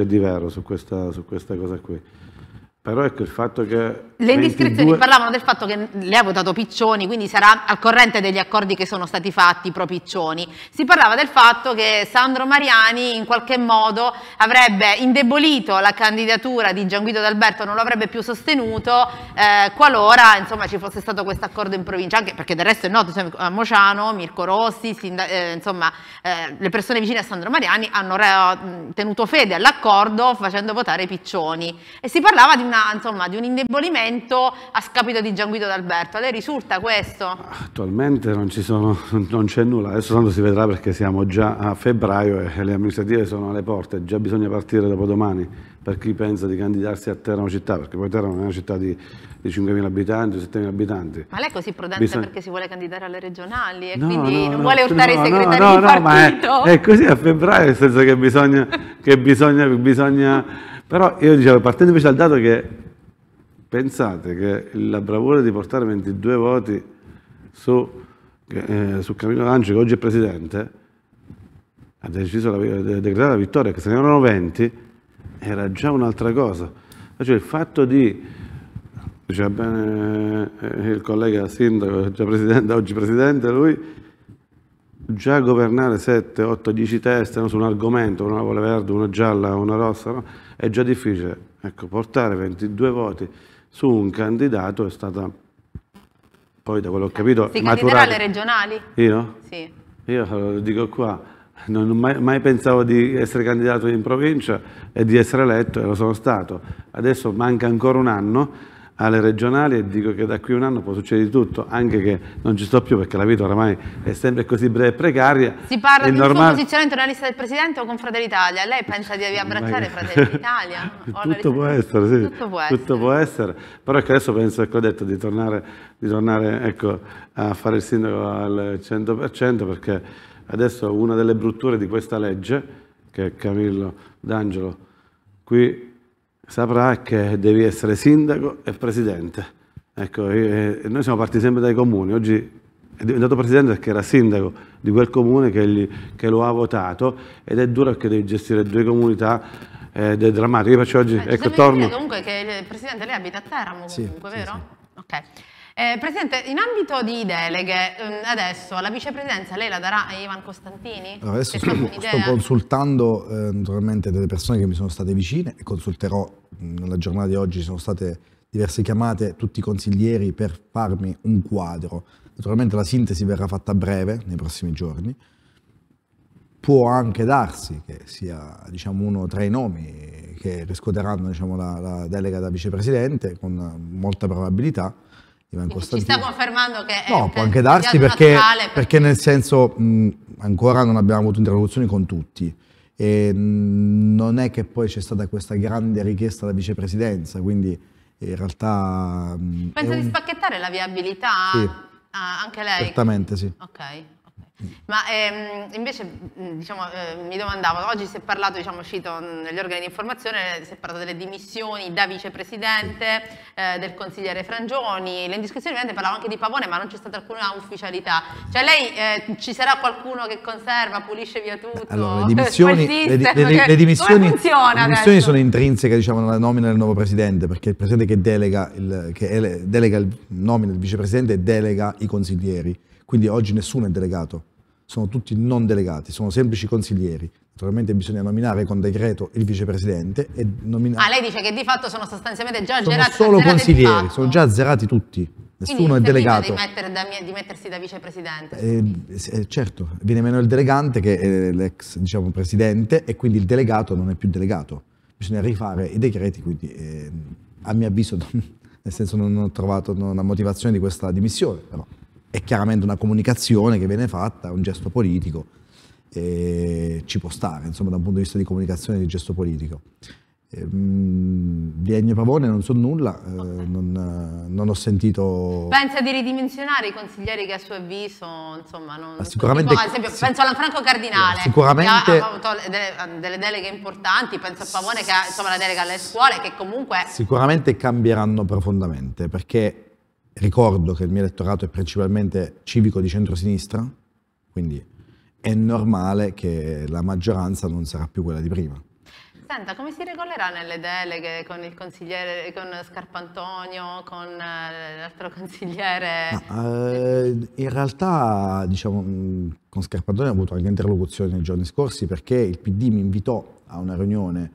di vero su questa, su questa cosa qui. Però ecco il fatto che... Le indiscrezioni 22... parlavano del fatto che lei ha votato Piccioni, quindi sarà al corrente degli accordi che sono stati fatti pro Piccioni. Si parlava del fatto che Sandro Mariani in qualche modo avrebbe indebolito la candidatura di Gianguido D'Alberto, non lo avrebbe più sostenuto, eh, qualora insomma, ci fosse stato questo accordo in provincia, anche perché del resto è noto, cioè, a Mociano, Mirko Rossi, eh, insomma eh, le persone vicine a Sandro Mariani hanno tenuto fede all'accordo facendo votare Piccioni. E si parlava di una una, insomma, di un indebolimento a scapito di Gian Guido D'Alberto. A lei risulta questo? Attualmente non, ci sono, non c'è nulla, adesso tanto si vedrà perché siamo già a febbraio e le amministrative sono alle porte, già bisogna partire dopodomani per chi pensa di candidarsi a Teramo città, perché poi Teramo è una città di, di 5.000 abitanti, 7.000 abitanti. Ma lei è così prudente Bisogna... perché si vuole candidare alle regionali e no, quindi no, non vuole urtare no, i segretari no, no, No, ma è, è, così a febbraio, nel senso che bisogna, che bisogna, bisogna però io dicevo, partendo invece dal dato che pensate che la bravura di portare 22 voti su, eh, su Camillo Lancio, che oggi è presidente, ha deciso la, di decretare la vittoria, che se ne erano 20, era già un'altra cosa. Cioè il fatto di, diceva bene eh, il collega sindaco, già presidente, oggi presidente, lui, già governare 7, 8, 10 teste no, su un argomento, una vuole verde, una gialla, una rossa, no? è già difficile. Ecco, portare 22 voti su un candidato è stata, poi da quello che ho eh, capito, Si candiderà alle regionali? Io? Sì. Io lo dico qua, non mai, mai, pensavo di essere candidato in provincia e di essere eletto, e lo sono stato. Adesso manca ancora un anno, alle regionali e dico che da qui a un anno può succedere di tutto, anche che non ci sto più perché la vita oramai è sempre così breve e precaria. Si parla del normale... suo posizionamento nella lista del Presidente o con Fratelli Italia? Lei pensa di abbracciare Fratelli Italia? tutto può essere, sì. Tutto può essere. Tutto può essere. Però ecco, adesso penso, ecco, ho detto, di tornare, di tornare ecco, a fare il sindaco al 100% perché adesso una delle brutture di questa legge, che è Camillo D'Angelo, qui saprà che devi essere sindaco e presidente. Ecco, eh, eh, noi siamo partiti sempre dai comuni, oggi è diventato presidente perché era sindaco di quel comune che, gli, che lo ha votato ed è duro perché devi gestire due comunità ed eh, è drammatico. Io faccio oggi, eh, ecco, torno... comunque che, Presidente, lei abita a Teramo comunque, sì, vero? sì. Ok. Eh, Presidente, in ambito di deleghe, ehm, adesso la vicepresidenza lei la darà a Ivan Costantini? Allora adesso sto, sto, consultando eh, naturalmente delle persone che mi sono state vicine e consulterò mm, nella giornata di oggi, sono state diverse chiamate, tutti i consiglieri per farmi un quadro. Naturalmente la sintesi verrà fatta a breve, nei prossimi giorni. Può anche darsi che sia diciamo, uno tra i nomi che riscuoteranno diciamo, la, la delega da vicepresidente, con molta probabilità ci sta confermando che... No, è, può anche darsi perché, perché, perché, nel senso mh, ancora non abbiamo avuto interlocuzioni con tutti e mh, non è che poi c'è stata questa grande richiesta alla vicepresidenza, quindi in realtà... Mh, Pensa un... di spacchettare la viabilità sì, anche lei? Certamente sì. Ok, ma ehm, invece mm, diciamo, eh, mi domandavo, oggi si è parlato, diciamo, uscito mm, negli organi di informazione, si è parlato delle dimissioni da vicepresidente, eh, del consigliere Frangioni, le indiscrezioni ovviamente parlavano anche di Pavone ma non c'è stata alcuna ufficialità, cioè lei eh, ci sarà qualcuno che conserva, pulisce via tutto? Allora, le cioè, dimissioni, le, le, le, cioè, le dimissioni, dimissioni sono intrinseche diciamo, alla nomina del nuovo presidente perché il presidente che delega il, che ele, delega il nomina del vicepresidente delega i consiglieri quindi oggi nessuno è delegato, sono tutti non delegati, sono semplici consiglieri. Naturalmente bisogna nominare con decreto il vicepresidente e nominare... Ah, lei dice che di fatto sono sostanzialmente già sono azzerati. Sono solo consiglieri, sono già azzerati tutti. Nessuno è delegato. Di, mettere, da, di mettersi da vicepresidente. Eh, eh, certo, viene meno il delegante che è eh, l'ex diciamo, presidente e quindi il delegato non è più delegato. Bisogna rifare i decreti, quindi eh, a mio avviso, nel senso non ho trovato una motivazione di questa dimissione, però è chiaramente una comunicazione che viene fatta, un gesto politico, ci può stare, insomma, da un punto di vista di comunicazione e di gesto politico. Ehm, di Ennio Pavone non so nulla, eh, non, non, ho sentito... Pensa di ridimensionare i consiglieri che a suo avviso, insomma, non, sicuramente... Tipo, esempio, sic penso alla Franco Cardinale, sicuramente... che ha avuto delle, delle, deleghe importanti, penso a Pavone che ha insomma, la delega alle scuole, che comunque... Sicuramente cambieranno profondamente, perché ricordo che il mio elettorato è principalmente civico di centrosinistra, quindi è normale che la maggioranza non sarà più quella di prima. Senta, come si regolerà nelle deleghe con il consigliere, con Scarpantonio, con eh, l'altro consigliere? No, eh, in realtà, diciamo, mm, con Scarpantonio ho avuto anche interlocuzioni nei giorni scorsi perché il PD mi invitò a una riunione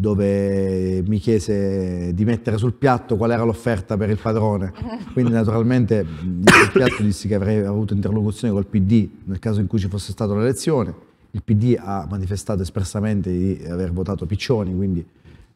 dove mi chiese di mettere sul piatto qual era l'offerta per il padrone. Quindi naturalmente sul piatto dissi che avrei avuto interlocuzione col PD nel caso in cui ci fosse stata l'elezione. Il PD ha manifestato espressamente di aver votato Piccioni, quindi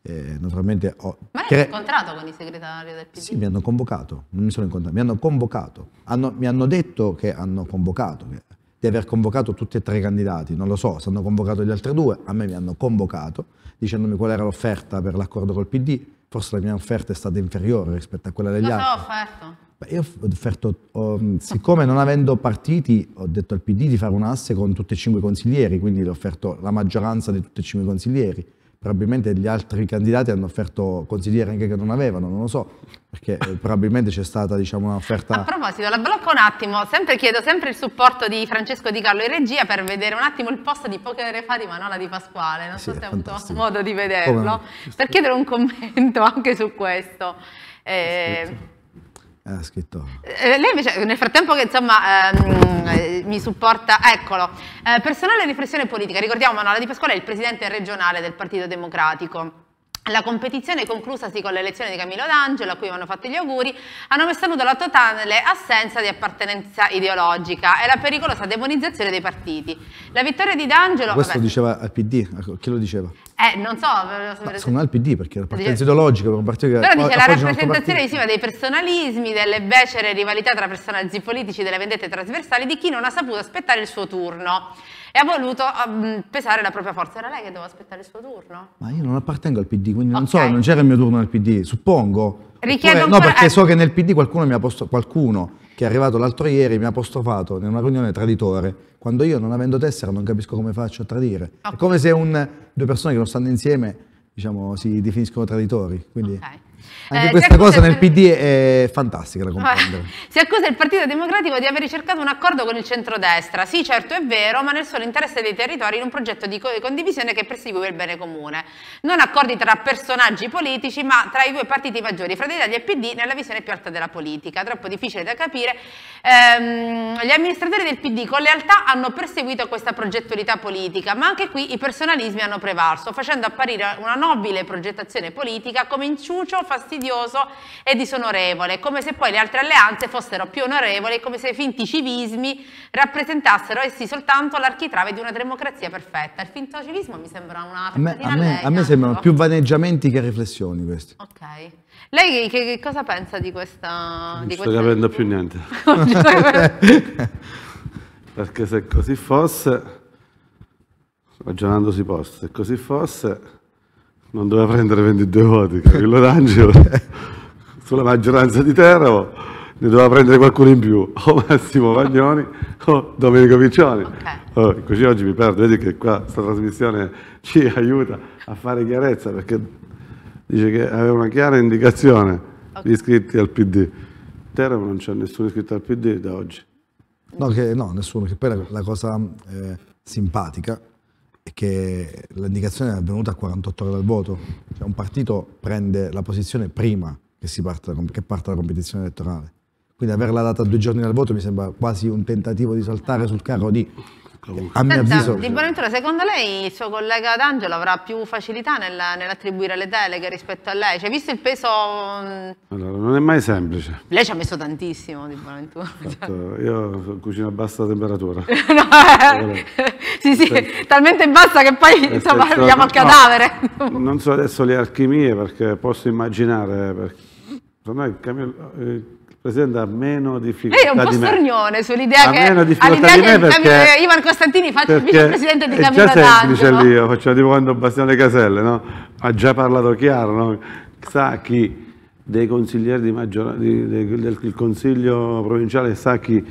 eh, naturalmente ho... Ma hai incontrato con il segretario del PD? Sì, mi hanno convocato, non mi sono incontrato, mi hanno convocato. Hanno, mi hanno detto che hanno convocato. Che di aver convocato tutti e tre i candidati, non lo so, se hanno convocato gli altri due, a me mi hanno convocato dicendomi qual era l'offerta per l'accordo col PD, forse la mia offerta è stata inferiore rispetto a quella degli Cosa altri. Cosa offerto? Beh, io ho offerto, oh, siccome non avendo partiti, ho detto al PD di fare un asse con tutti e cinque i consiglieri, quindi ho offerto la maggioranza di tutti e cinque i consiglieri probabilmente gli altri candidati hanno offerto consiglieri anche che non avevano, non lo so perché eh, probabilmente c'è stata diciamo, un'offerta... A proposito, la blocco un attimo, sempre, chiedo sempre il supporto di Francesco Di Carlo in regia per vedere un attimo il posto di poche ore fa di Manola Di Pasquale, non so se hai avuto modo di vederlo, no? per chiedere un commento anche su questo. Eh, ha scritto. Eh, eh lei invece, nel frattempo che insomma ehm, eh, mi supporta, eccolo, eh, personale riflessione politica, ricordiamo Manola Di Pasquale è il presidente regionale del Partito Democratico. La competizione conclusasi con l'elezione di Camillo D'Angelo, a cui vanno fatti gli auguri, hanno messo a nudo la totale assenza di appartenenza ideologica e la pericolosa demonizzazione dei partiti. La vittoria di D'Angelo... Questo vabbè, diceva al PD, chi lo diceva? Eh, non so... Eh, Ma secondo al PD, perché la partenza ideologica... Per un partito che, Però dice la certo rappresentazione visiva dei personalismi, delle becere rivalità tra personaggi politici, delle vendette trasversali di chi non ha saputo aspettare il suo turno e ha voluto um, pesare la propria forza. Era lei che doveva aspettare il suo turno? Ma io non appartengo al PD, quindi okay. non so, non c'era il mio turno nel PD, suppongo. Oppure, ancora... No, perché eh. so che nel PD qualcuno, posto... qualcuno che è arrivato l'altro ieri mi ha apostrofato in una riunione traditore, quando io non avendo tessera non capisco come faccio a tradire. Okay. È come se un... due persone che non stanno insieme diciamo, si definiscono traditori. Quindi... Okay. Anche eh, questa cosa nel PD è fantastica da ah, comprendere. Eh, si accusa il Partito Democratico di aver ricercato un accordo con il centrodestra. Sì, certo è vero, ma nel solo interesse dei territori in un progetto di condivisione che persegue il bene comune. Non accordi tra personaggi politici, ma tra i due partiti maggiori, Fratelli d'Italia e PD, nella visione più alta della politica. Troppo difficile da capire. Ehm, gli amministratori del PD con lealtà hanno perseguito questa progettualità politica, ma anche qui i personalismi hanno prevalso, facendo apparire una nobile progettazione politica come inciucio fastidioso e disonorevole, come se poi le altre alleanze fossero più onorevoli, come se i finti civismi rappresentassero essi soltanto l'architrave di una democrazia perfetta. Il finto civismo mi sembra una... A me, a me, a me sembrano ecco. più vaneggiamenti che riflessioni questi. Ok. Lei che, che, cosa pensa di questa... Non di sto questa... capendo più niente. Perché se così fosse, ragionandosi posto, se così fosse non doveva prendere 22 voti, Carillo d'Angelo, sulla maggioranza di Teramo, ne doveva prendere qualcuno in più, o Massimo Vagnoni o Domenico Piccioni. Okay. Oh, così oggi mi perdo, vedi che qua questa trasmissione ci aiuta a fare chiarezza, perché dice che aveva una chiara indicazione okay. di iscritti al PD. Teramo non c'è nessuno iscritto al PD da oggi. No, che, no nessuno, che poi la, la cosa eh, simpatica è che l'indicazione è avvenuta a 48 ore dal voto. Cioè un partito prende la posizione prima che, si parta, che parta la competizione elettorale. Quindi averla data due giorni dal voto mi sembra quasi un tentativo di saltare sul carro di a mio avviso... Di Bonaventura, secondo lei il suo collega D'Angelo avrà più facilità nella, nell'attribuire le deleghe rispetto a lei? Cioè, visto il peso... Mm, allora, non è mai semplice. Lei ci ha messo tantissimo Di Bonaventura. Esatto, io cucino a bassa temperatura. no, eh. sì, sì, Senta. talmente bassa che poi insomma, andiamo a cadavere. No, non so adesso le alchimie perché posso immaginare... Perché... Secondo me il camion... Eh, Presidente, ha meno difficoltà Lei è un po' stornione sull'idea che, all'idea che perché, Ivan Costantini faccia il vicepresidente di Camilla D'Angelo. È già semplice lì, io faccio tipo quando Bastiano Caselle, no? Ha già parlato chiaro, no? Sa chi dei consiglieri di maggioranza, del consiglio provinciale, sa chi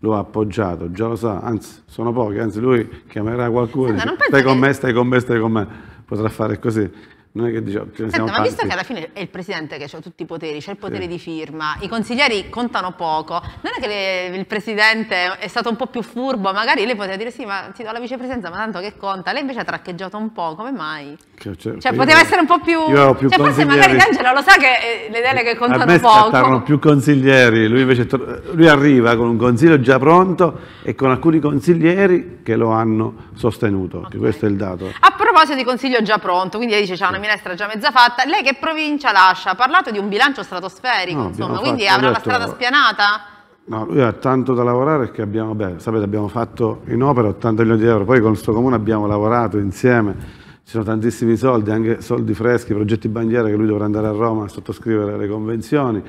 lo ha appoggiato, già lo sa, anzi sono pochi, anzi lui chiamerà qualcuno, Senta, dice, stai che... con me, stai con me, stai con me, potrà fare così. Non è che diciamo, ce ne Senta, ma tanti. visto che alla fine è il presidente che ha tutti i poteri, c'è il potere sì. di firma, i consiglieri contano poco, non è che le, il presidente è stato un po' più furbo, magari lei poteva dire sì, ma ti do la vicepresidenza, ma tanto che conta, lei invece ha traccheggiato un po', come mai? Cioè, cioè, cioè poteva io, essere un po' più... Io più cioè, forse magari D'Angelo lo sa che eh, le deleghe contano poco. A me scattarono più consiglieri, lui invece lui arriva con un consiglio già pronto e con alcuni consiglieri che lo hanno sostenuto, okay. questo è il dato. A proposito di consiglio già pronto, quindi lei dice c'è una minestra già mezza fatta. Lei che provincia lascia? Ha parlato di un bilancio stratosferico, no, insomma, quindi fatto, avrà detto, la strada spianata? No, lui ha tanto da lavorare che abbiamo, beh, sapete, abbiamo fatto in opera 80 milioni di euro, poi con il suo comune abbiamo lavorato insieme, ci sono tantissimi soldi, anche soldi freschi, progetti bandiera che lui dovrà andare a Roma a sottoscrivere le convenzioni.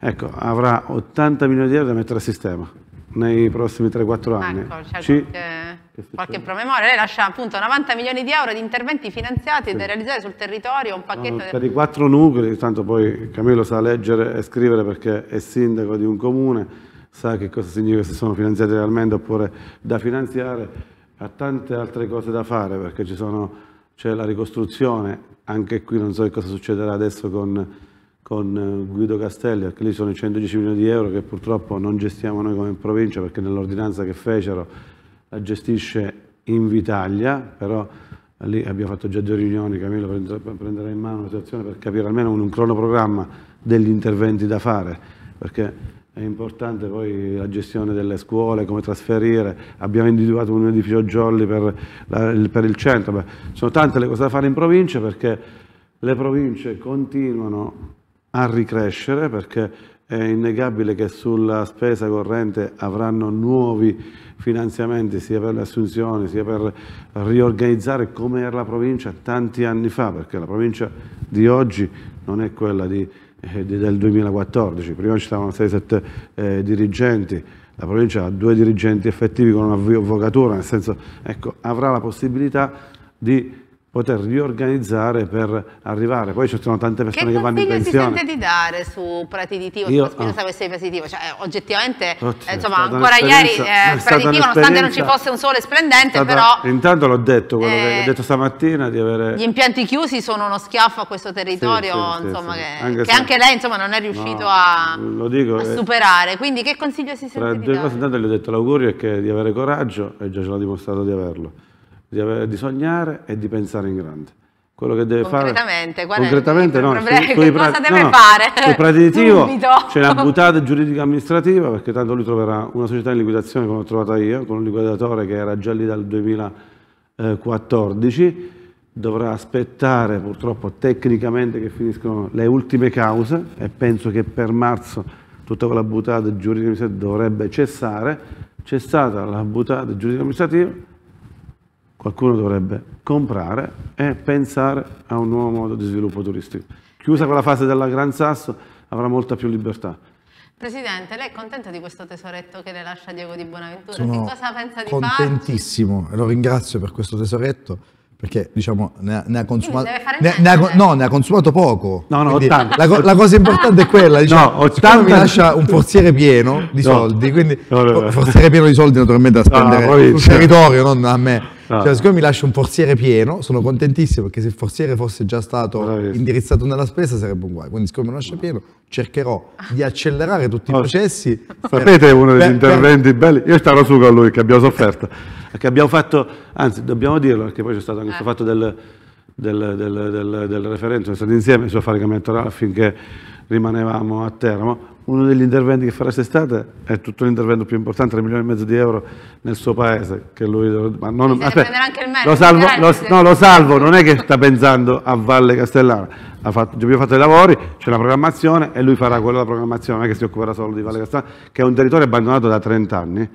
Ecco, avrà 80 milioni di euro da mettere a sistema nei prossimi 3-4 anni. Ecco, certo, ci, che qualche promemoria, lei lascia appunto 90 milioni di euro di interventi finanziati sì. da realizzare sul territorio un pacchetto... per del... i quattro nuclei, intanto poi Camillo sa leggere e scrivere perché è sindaco di un comune, sa che cosa significa se sono finanziati realmente oppure da finanziare, ha tante altre cose da fare perché c'è cioè la ricostruzione, anche qui non so che cosa succederà adesso con, con eh, Guido Castelli, perché lì sono i 110 milioni di euro che purtroppo non gestiamo noi come provincia perché nell'ordinanza che fecero la gestisce Invitalia, però lì abbiamo fatto già due riunioni, Camillo prenderà in mano la situazione per capire almeno un, un cronoprogramma degli interventi da fare, perché è importante poi la gestione delle scuole, come trasferire, abbiamo individuato un edificio Jolly per, la, il, per il centro, Beh, sono tante le cose da fare in provincia perché le province continuano a ricrescere perché è innegabile che sulla spesa corrente avranno nuovi finanziamenti sia per le assunzioni sia per riorganizzare come era la provincia tanti anni fa, perché la provincia di oggi non è quella di, eh, del 2014, prima ci stavano 6-7 eh, dirigenti, la provincia ha due dirigenti effettivi con un'avvocatura, nel senso ecco, avrà la possibilità di poter riorganizzare per arrivare. Poi ci sono tante persone che, che vanno in pensione. Che consiglio si sente di dare su Pratiditivo, Io, non spesa se avesse positivo? Cioè, eh, oggettivamente, Oddio, insomma, ancora ieri eh, Pratiditivo, nonostante non ci fosse un sole splendente, stata, però... Intanto l'ho detto, quello eh, che ho eh, detto stamattina, di avere... Gli impianti chiusi sono uno schiaffo a questo territorio, sì, sì, insomma, sì, che, anche, che anche, lei insomma, non è riuscito no, a, dico, a superare. Quindi che consiglio si sente di dare? due cose, intanto gli ho detto l'augurio è che di avere coraggio, e già ce l'ha dimostrato di averlo di, avere, di, sognare e di pensare in grande. Quello che deve concretamente, fare... concretamente, qual è il no, problema? Su, che cosa deve no, fare? Il preditivo, c'è una buttata giuridica amministrativa perché tanto lui troverà una società in liquidazione come ho trovata io, con un liquidatore che era già lì dal 2014, eh, dovrà aspettare purtroppo tecnicamente che finiscono le ultime cause e penso che per marzo tutta quella buttata giuridica amministrativa dovrebbe cessare. C'è stata la buttata giuridica amministrativa, qualcuno dovrebbe comprare e pensare a un nuovo modo di sviluppo turistico. Chiusa quella fase della Gran Sasso avrà molta più libertà. Presidente, lei è contenta di questo tesoretto che le lascia Diego di Buonaventura? Sono che cosa pensa di fare? contentissimo, farci? lo ringrazio per questo tesoretto perché diciamo ne ha, ne ha consumato ne, ne, ha, no, eh. ne ha consumato poco no no la, la, cosa importante è quella diciamo, no, 80 mi lascia un forziere pieno di no. soldi quindi no, no, forziere pieno di soldi naturalmente da spendere poi, sul territorio non a me cioè, siccome mi lascia un forziere pieno sono contentissimo perché se il forziere fosse già stato indirizzato nella spesa sarebbe un guai quindi siccome mi lascia pieno cercherò di accelerare tutti i processi sapete per, uno degli per, interventi per... belli io starò su con lui che abbiamo sofferto che abbiamo fatto, anzi dobbiamo dirlo, perché poi c'è stato anche questo eh. fatto del, del, del, del, del referendum, è stato insieme sul affare elettorale finché rimanevamo a Teramo. Uno degli interventi che farà quest'estate è tutto l'intervento più importante, 3 milioni e mezzo di euro nel suo paese, che lui... Ma non, aspetta, anche il merito, lo salvo, lo, no, lo salvo, non è che sta pensando a Valle Castellana, ha fatto, abbiamo fatto i lavori, c'è la programmazione e lui farà quella programmazione, non è che si occuperà solo di Valle Castellana, che è un territorio abbandonato da 30 anni,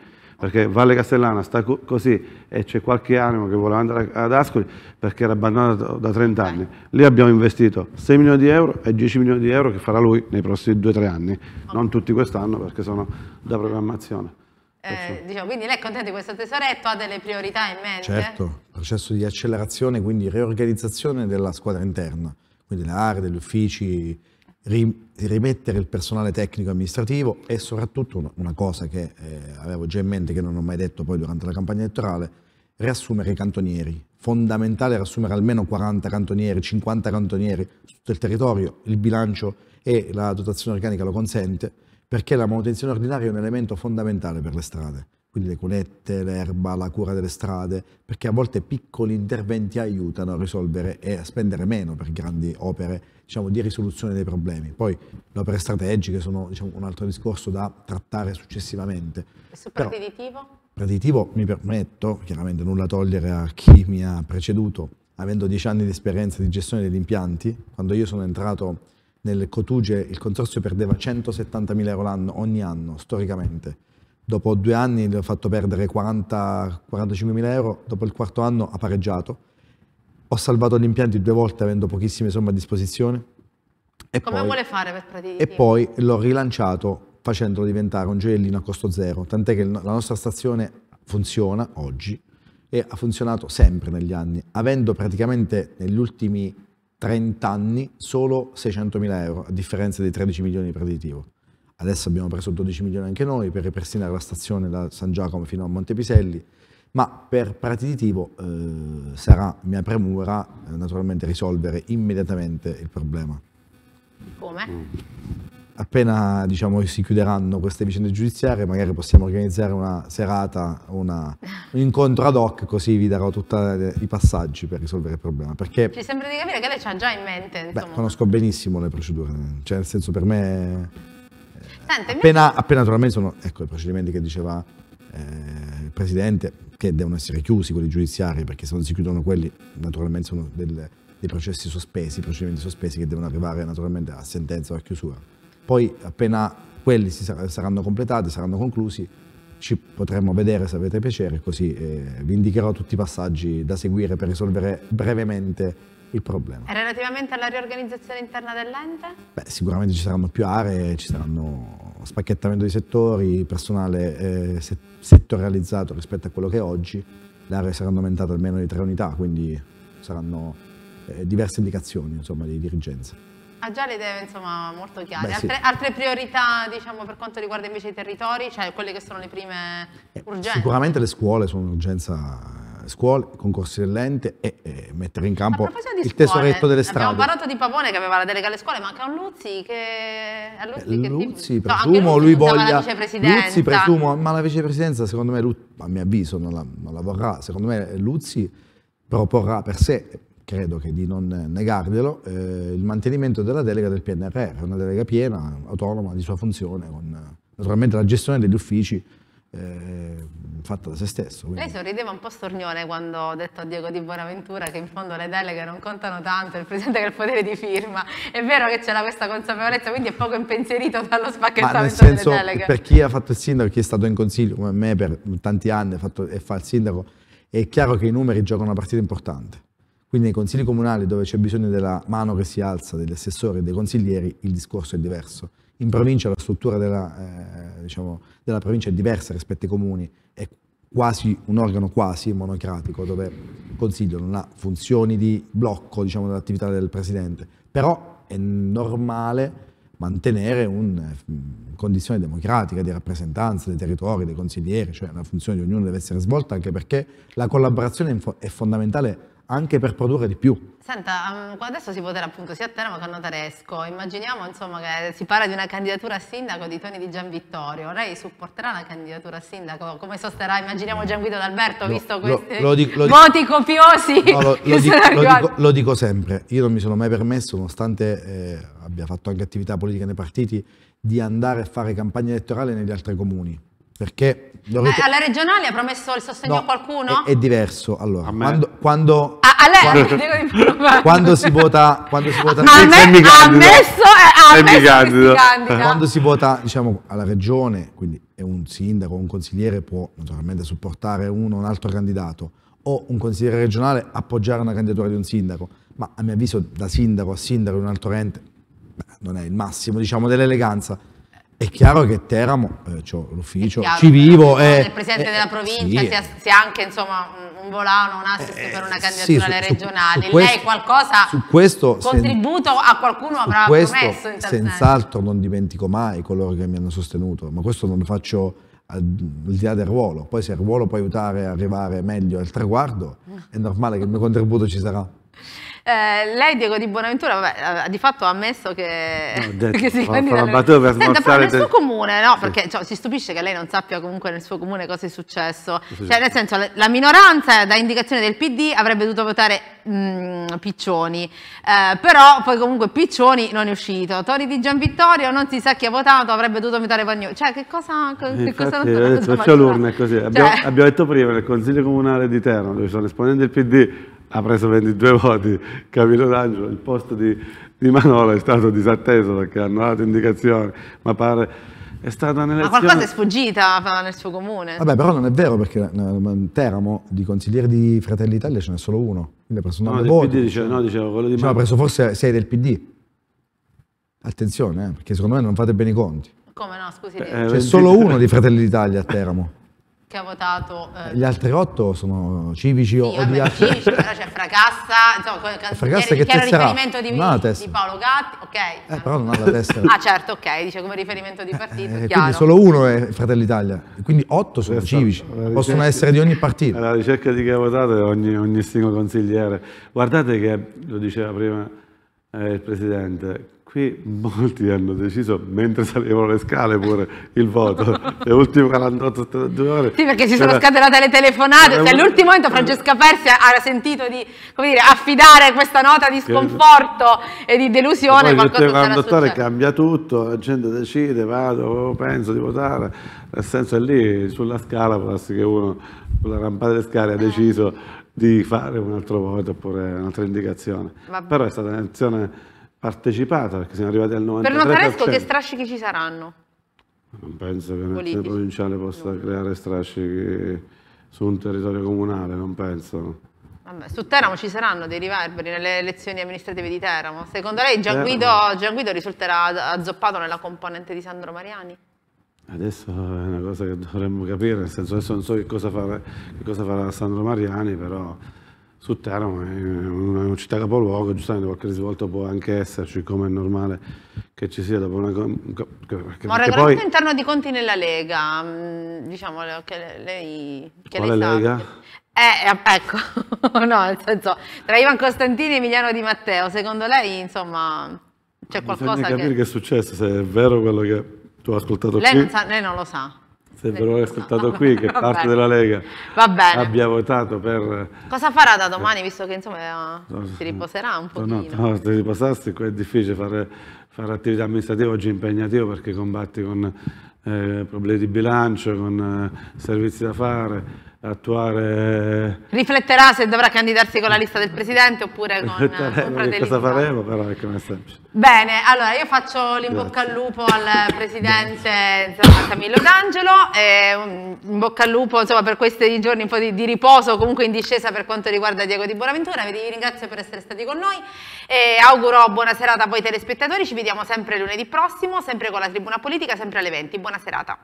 perché Valle Castellana sta co così e c'è qualche animo che voleva andare ad Ascoli perché era abbandonato da 30 anni. Lì abbiamo investito 6 milioni di euro e 10 milioni di euro che farà lui nei prossimi 2-3 anni, non tutti quest'anno perché sono da programmazione. Eh, diciamo, quindi lei è contento di questo tesoretto, ha delle priorità in mente? Certo, processo di accelerazione, quindi riorganizzazione della squadra interna, quindi le aree, degli uffici, rimettere il personale tecnico amministrativo e soprattutto una, una cosa che eh, avevo già in mente che non ho mai detto poi durante la campagna elettorale, riassumere i cantonieri. Fondamentale riassumere almeno 40 cantonieri, 50 cantonieri su tutto il territorio, il bilancio e la dotazione organica lo consente, perché la manutenzione ordinaria è un elemento fondamentale per le strade quindi le cunette, l'erba, la cura delle strade, perché a volte piccoli interventi aiutano a risolvere e a spendere meno per grandi opere diciamo, di risoluzione dei problemi. Poi le opere strategiche sono diciamo, un altro discorso da trattare successivamente. E su prediditivo? Preditivo mi permetto, chiaramente nulla togliere a chi mi ha preceduto, avendo dieci anni di esperienza di gestione degli impianti, quando io sono entrato nel Cotuge il consorzio perdeva 170.000 euro l'anno ogni anno storicamente dopo due anni le ho fatto perdere 40-45 mila euro, dopo il quarto anno ha pareggiato. Ho salvato gli impianti due volte avendo pochissime somme a disposizione. E Come poi, vuole fare per praticare? E poi l'ho rilanciato facendolo diventare un gioiellino a costo zero, tant'è che la nostra stazione funziona oggi e ha funzionato sempre negli anni, avendo praticamente negli ultimi 30 anni solo 600 mila euro, a differenza dei 13 milioni di preditivo. Adesso abbiamo preso 12 milioni anche noi per ripristinare la stazione da San Giacomo fino a Montepiselli, ma per partitivo eh, sarà mia premura eh, naturalmente risolvere immediatamente il problema. Come? Appena diciamo, si chiuderanno queste vicende giudiziarie, magari possiamo organizzare una serata, una, un incontro ad hoc, così vi darò tutti i passaggi per risolvere il problema. Perché, Ci sembra di capire che lei ha già in mente. Beh, conosco benissimo le procedure, cioè nel senso per me Senti, appena, mio... appena naturalmente sono ecco, i procedimenti che diceva eh, il Presidente, che devono essere chiusi quelli giudiziari, perché se non si chiudono quelli naturalmente sono del, dei processi sospesi, procedimenti sospesi che devono arrivare naturalmente a sentenza o a chiusura. Poi appena quelli sar saranno completati, saranno conclusi, ci potremo vedere se avete piacere, così eh, vi indicherò tutti i passaggi da seguire per risolvere brevemente il problema. E relativamente alla riorganizzazione interna dell'ente? Beh, sicuramente ci saranno più aree, ci saranno spacchettamento di settori, personale eh, set settorializzato rispetto a quello che è oggi, le aree saranno aumentate almeno di tre unità, quindi saranno eh, diverse indicazioni insomma, di dirigenza. Ha già le idee insomma, molto chiare. Beh, sì. altre, altre, priorità diciamo, per quanto riguarda invece i territori, cioè quelle che sono le prime eh, urgenze? Eh, sicuramente le scuole sono un'urgenza scuole, concorsi dell'ente e, e mettere in campo il scuole, tesoretto delle strade. Abbiamo parlato di Pavone che aveva la delega alle scuole, ma anche a Luzzi che... È Luzzi, eh, Luzzi che presumo, no, Luzzi lui voglia... La Luzzi presumo, ma la vicepresidenza secondo me, a mio avviso, non la, non la vorrà. Secondo me Luzzi proporrà per sé, credo che di non negarglielo, eh, il mantenimento della delega del PNRR, una delega piena, autonoma, di sua funzione, con naturalmente la gestione degli uffici eh, fatta da se stesso. Quindi. Lei sorrideva un po' stornione quando ho detto a Diego di Buonaventura che in fondo le deleghe non contano tanto, il presidente che ha il potere di firma. È vero che c'era questa consapevolezza, quindi è poco impensierito dallo spacchettamento senso, delle deleghe. Per chi ha fatto il sindaco, chi è stato in consiglio come me per tanti anni e fa il sindaco, è chiaro che i numeri giocano una partita importante. Quindi nei consigli comunali dove c'è bisogno della mano che si alza degli assessori e dei consiglieri il discorso è diverso. In provincia la struttura della, eh, diciamo, della provincia è diversa rispetto ai comuni, è quasi un organo quasi monocratico, dove il Consiglio non ha funzioni di blocco diciamo, dell'attività del Presidente, però è normale mantenere una eh, condizione democratica di rappresentanza dei territori, dei consiglieri, cioè la funzione di ognuno deve essere svolta anche perché la collaborazione è fondamentale anche per produrre di più. Senta, adesso si voterà appunto sia a Teramo che a Notaresco. Immaginiamo insomma, che si parla di una candidatura a sindaco di Toni di Gianvittorio. Lei supporterà la candidatura a sindaco? Come sosterrà? Immaginiamo Gianguido D'Alberto, visto questi lo, lo dico, voti copiosi. No, lo, dico, dico, lo, dico, sempre, io non mi sono mai permesso, nonostante eh, abbia fatto anche attività politica nei partiti, di andare a fare campagna elettorale negli altri comuni perché dovete... eh, alla regionale ha promesso il sostegno no, a qualcuno? È, è diverso. Allora, quando, quando, a, a quando, quando, si vota, quando si vota, a me, ha messo, eh, ha messo quando si vota, diciamo, alla regione, quindi è un sindaco, un consigliere può naturalmente supportare uno o un altro candidato o un consigliere regionale appoggiare una candidatura di un sindaco, ma a mio avviso da sindaco a sindaco di un altro ente beh, non è il massimo diciamo, dell'eleganza è chiaro che Teramo, eh, l'ufficio, ci vivo. È, eh, il presidente eh, della provincia sì, sia, sia, anche insomma, un volano, un assist eh, per una candidatura sì, su, alle regionali. Su, su questo, Lei qualcosa, su questo, contributo a qualcuno avrà questo, promesso? Senz'altro non dimentico mai coloro che mi hanno sostenuto, ma questo non lo faccio al di là del ruolo. Poi se il ruolo può aiutare a arrivare meglio al traguardo, mm. è normale che il mio contributo ci sarà. Eh, lei, Diego Di Buonaventura vabbè, di fatto ha ammesso che, no, detto, che si candida. Nel... Per Senta, però nel suo comune, no? Perché cioè, ci stupisce che lei non sappia comunque nel suo comune cosa è successo. Cioè, nel senso, la minoranza, da indicazione del PD, avrebbe dovuto votare mh, mm, Piccioni, eh, però poi comunque Piccioni non è uscito. Tori di Gian Vittorio non si sa chi ha votato, avrebbe dovuto votare Vagnoli. Cioè, che cosa, che Infatti, cosa non eh, Perciò l'urna è così. Cioè... Abbiamo, abbiamo detto prima nel Consiglio Comunale di Terno, dove sono esponenti del PD ha preso 22 voti, Camillo D'Angelo, il posto di, di Manola è stato disatteso perché hanno dato indicazioni, ma pare è stata un'elezione... Ma qualcosa è sfuggita nel suo comune. Vabbè, però non è vero perché in eh, Teramo di consiglieri di Fratelli Italia ce n'è solo uno, quindi ha preso 9 no, voti. PD dice, no, dicevo quello di Manola. Cioè, ha preso forse 6 del PD. Attenzione, eh, perché secondo me non fate bene i conti. Come no, scusi. Eh, C'è solo uno di Fratelli d'Italia a Teramo. che ha votato... Eh... Gli altri otto sono civici sì, o vabbè, di altri... civici, però c'è Fracassa, insomma, Fracassa che, che era riferimento di, no, di, Paolo Gatti, ok. Eh, però non ha la testa. ah certo, ok, dice come riferimento di partito, eh, Quindi solo uno è Fratelli Italia, quindi otto sono certo, civici, ricerca... possono essere di ogni partito. Alla ricerca di chi ha votato ogni, ogni singolo consigliere. Guardate che, lo diceva prima eh, il Presidente, Qui molti hanno deciso, mentre salivano le scale pure, il voto. le ultime 48 ore... Sì, perché ci sono scatenate le telefonate. Se all'ultimo cioè, momento eh. Francesca Persi ha sentito di dire, affidare questa nota di sconforto e di delusione, e poi, qualcosa 48 successo. cambia tutto, la gente decide, vado, oh, penso di votare. Nel senso è lì, sulla scala, può che uno, sulla rampa delle scale, ha deciso di fare un altro voto oppure un'altra indicazione. Però è stata un'azione partecipata, perché siamo arrivati al 93%. Per Notaresco che strascichi ci saranno? Non penso che un'elezione provinciale possa no. creare strascichi su un territorio comunale, non penso. Vabbè, su Teramo ci saranno dei riverberi nelle elezioni amministrative di Teramo. Secondo lei Gian Guido, Gian Guido risulterà azzoppato nella componente di Sandro Mariani? Adesso è una cosa che dovremmo capire, nel senso adesso non so che cosa, fare, che cosa farà Sandro Mariani, però su Teramo è una città capoluogo, giustamente qualche risvolto può anche esserci, come è normale che ci sia dopo una... Ma un poi... interno di Conti nella Lega, mm, diciamo che lei... Che Quale lei Lega? Eh, eh ecco, no, nel senso, tra Ivan Costantini e Emiliano Di Matteo, secondo lei, insomma, c'è qualcosa che... Bisogna capire che... che è successo, se è vero quello che tu hai ascoltato lei qui. Non sa, lei non lo sa se però è stato qui, che parte della Lega abbia votato per... Cosa farà da domani, eh, visto che insomma eh, no, si riposerà un po'? No, no, se riposarsi è difficile fare, fare attività amministrativa oggi è impegnativo perché combatti con eh, problemi di bilancio, con eh, servizi da fare, attuare... Eh, Rifletterà se dovrà candidarsi con la lista del Presidente oppure con, eh, con Fratelli cosa faremo però è come sempre. Bene, allora io faccio in bocca al lupo al Presidente insomma, Camillo D'Angelo, mm, in bocca al lupo insomma, per questi giorni un po' di, di, riposo comunque in discesa per quanto riguarda Diego Di Buonaventura, vi ringrazio per essere stati con noi e auguro buona serata a voi telespettatori, ci vediamo sempre lunedì prossimo, sempre con la Tribuna Politica, sempre alle 20, buona serata.